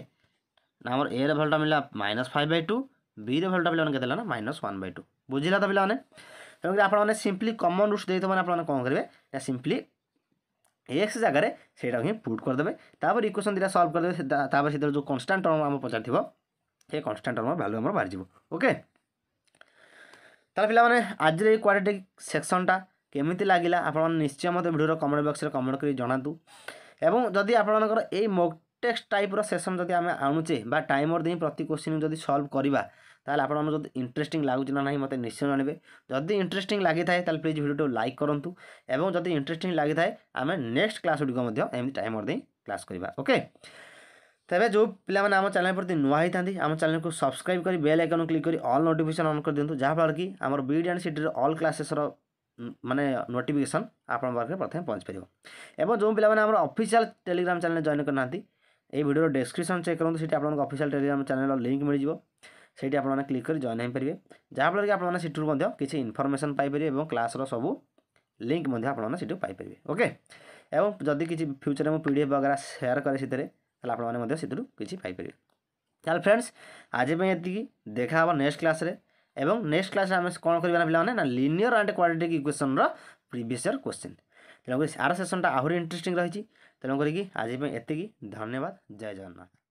ନା ଆମର ଏର ଭ୍ୟାଲୁଟା ମିଳିଲା ମାଇନସ୍ ଫାଇଭ୍ ବାଇ ଟୁ ବିର ଭ୍ୟାଲୁଟା ପିଲାମାନେ କେତେ ହେଲା ନା ମାଇନସ୍ ୱାନ୍ ବାଇ ଟୁ ବୁଝିଲା ତ ପିଲାମାନେ ତେଣୁକରି ଆପଣମାନେ ସିମ୍ପଲି କମନ୍ ରୁଟ୍ସ ଦେଇଥିବ ମାନେ ଆପଣମାନେ କ'ଣ କରିବେ ନା ସିମ୍ପଲି ଏକ୍ସ ଜାଗାରେ ସେଇଟାକୁ ହିଁ ପୁଟ୍ କରିଦେବେ ତାପରେ ଇକ୍ୱେସନ୍ ଦୁଇଟା ସଲ୍ଭ କରିଦେବେ ତାପରେ ସେଥିରେ ଯେଉଁ କନଷ୍ଟାଣ୍ଟ ଟର୍ମ ଆମ ପଚାରିଥିବ ସେ କନଷ୍ଟାଣ୍ଟ ଟର୍ମର ଭ୍ୟାଲୁ ଆମର ବାହାରିଯିବ ଓକେ ତାହେଲେ ପିଲାମାନେ ଆଜିର ଏଇ କ୍ୱାଡ୍ରାଟିକ୍ ସେକ୍ସନଟା কেমিতি লাগিলা ଆପଣମାନେ ନିଶ୍ଚୟ ମୋତେ ଭିଡ଼ିଓର କମେଣ୍ଟ ବକ୍ସରେ କମେଣ୍ଟ କରି ଜଣାନ୍ତୁ ଏବଂ ଯଦି ଆପଣମାନଙ୍କର ଏଇ ମୋକ୍ ଟେକ୍ସଟ ଟାଇପ୍ର ସେସନ୍ ଯଦି ଆମେ ଆଣୁଛେ ବା ଟାଇମର୍ ଦେଇ ପ୍ରତି କ୍ୱେଶ୍ଚିନ୍ ଯଦି ସଲ୍ଭ କରିବା ତାହେଲେ ଆପଣମାନଙ୍କୁ ଯଦି ଇଣ୍ଟରେଷ୍ଟିଂ ଲାଗୁଛି ନା ନାହିଁ ମୋତେ ନିଶ୍ଚୟ ଜାଣିବେ ଯଦି ଇଣ୍ଟରେଷ୍ଟିଂ ଲାଗିଥାଏ ତାହେଲେ ପ୍ଲିଜ୍ ଭିଡ଼ିଓଟିକୁ ଲାଇକ୍ କରନ୍ତୁ ଏବଂ ଯଦି ଇଣ୍ଟରେଷ୍ଟିଂ ଲାଗିଥାଏ ଆମେ ନେକ୍ସଟ କ୍ଲାସ୍ ଗୁଡ଼ିକ ମଧ୍ୟ ଏମିତି ଟାଇମର୍ ଦେଇ କ୍ଲାସ୍ କରିବା ଓକେ ତେବେ ଯେଉଁ ପିଲାମାନେ ଆମ ଚ୍ୟାନେଲ୍ ପ୍ରତି ନୂଆ ହୋଇଥାନ୍ତି ଆମ ଚ୍ୟାନେଲ୍କୁ ସବସ୍କ୍ରାଇବ୍ କରି ବେଲ୍ ଆଇକନ୍ କ୍ଲିକ୍ କରି ଅଲ୍ ନୋଟିଫିକେସନ୍ ଅନ୍ କରିଦିଅନ୍ତୁ ଯାହାଫଳରେ କି ଆମର ବିଡ୍ ଆଣ୍ଡ ସିଟିର ଅଲ୍ କ୍ଲାସେସ୍ର ମାନେ ନୋଟିଫିକେସନ୍ ଆପଣଙ୍କ ପାଖରେ ପ୍ରଥମେ ପହଞ୍ଚିପାରିବ ଏବଂ ଯେଉଁ ପିଲାମାନେ ଆମର ଅଫିସିଆଲ୍ ଟେଲିଗ୍ରାମ ଚ୍ୟାନେଲ୍ ଜଏନ୍ କରିନାହାନ୍ତି ଏହି ଭିଡ଼ିଓର ଡେସ୍କ୍ରିପସନ୍ ଚେକ୍ କରନ୍ତୁ ସେଠି ଆପଣଙ୍କ ଅଫିସିଆଲ୍ ଟେଲିଗ୍ରାମ ଚ୍ୟାନେଲ୍ର ଲିଙ୍କ୍ ମିଳିଯିବ ସେଇଠି ଆପଣମାନେ କ୍ଲିକ୍ କରି ଜଏନ୍ ହୋଇପାରିବେ ଯାହାଫଳରେ କି ଆପଣମାନେ ସେଠୁ ମଧ୍ୟ କିଛି ଇନଫର୍ମେସନ୍ ପାଇପାରିବେ ଏବଂ କ୍ଲାସ୍ର ସବୁ ଲିଙ୍କ୍ ମଧ୍ୟ ଆପଣମାନେ ସେଠୁ ପାଇପାରିବେ ଓକେ ଏବଂ ଯଦି କିଛି ଫ୍ୟୁଚର୍ରେ ମୁଁ ପି ଡି ଏଫ୍ ବଗେରା ସେୟାର କରେ ସେଥିରେ ତାହେଲେ ଆପଣମାନେ ମଧ୍ୟ ସେଥିରୁ କିଛି ପାଇପାରିବେ ତାହେଲେ ଫ୍ରେଣ୍ଡସ୍ ଆଜି ପାଇଁ ଏତିକି ଦେଖା ହେବ ନେକ୍ସଟ କ୍ଲାସ୍ରେ এবং ନେକ୍ସଟ କ୍ଲାସ୍ରେ ଆମେ କ'ଣ କରିବା ନା ପିଲାମାନେ ନା ଲିନିୟର ଆଣ୍ଡ କ୍ୱାଡ୍ରାଟିକ୍ ଇକ୍ୱେସନ୍ର ପ୍ରିଭିୟସ୍ ଇୟର୍ କ୍ୱେଶ୍ଚିନ୍ ତେଣୁକରି ଆର ସେସନ୍ଟା ଆହୁରି ଇଣ୍ଟରେଷ୍ଟିଂ ରହିଛି ତେଣୁକରିକି ଆଜି ପାଇଁ ଏତିକି ଧନ୍ୟବାଦ ଜୟ ଜଗନ୍ନାଥ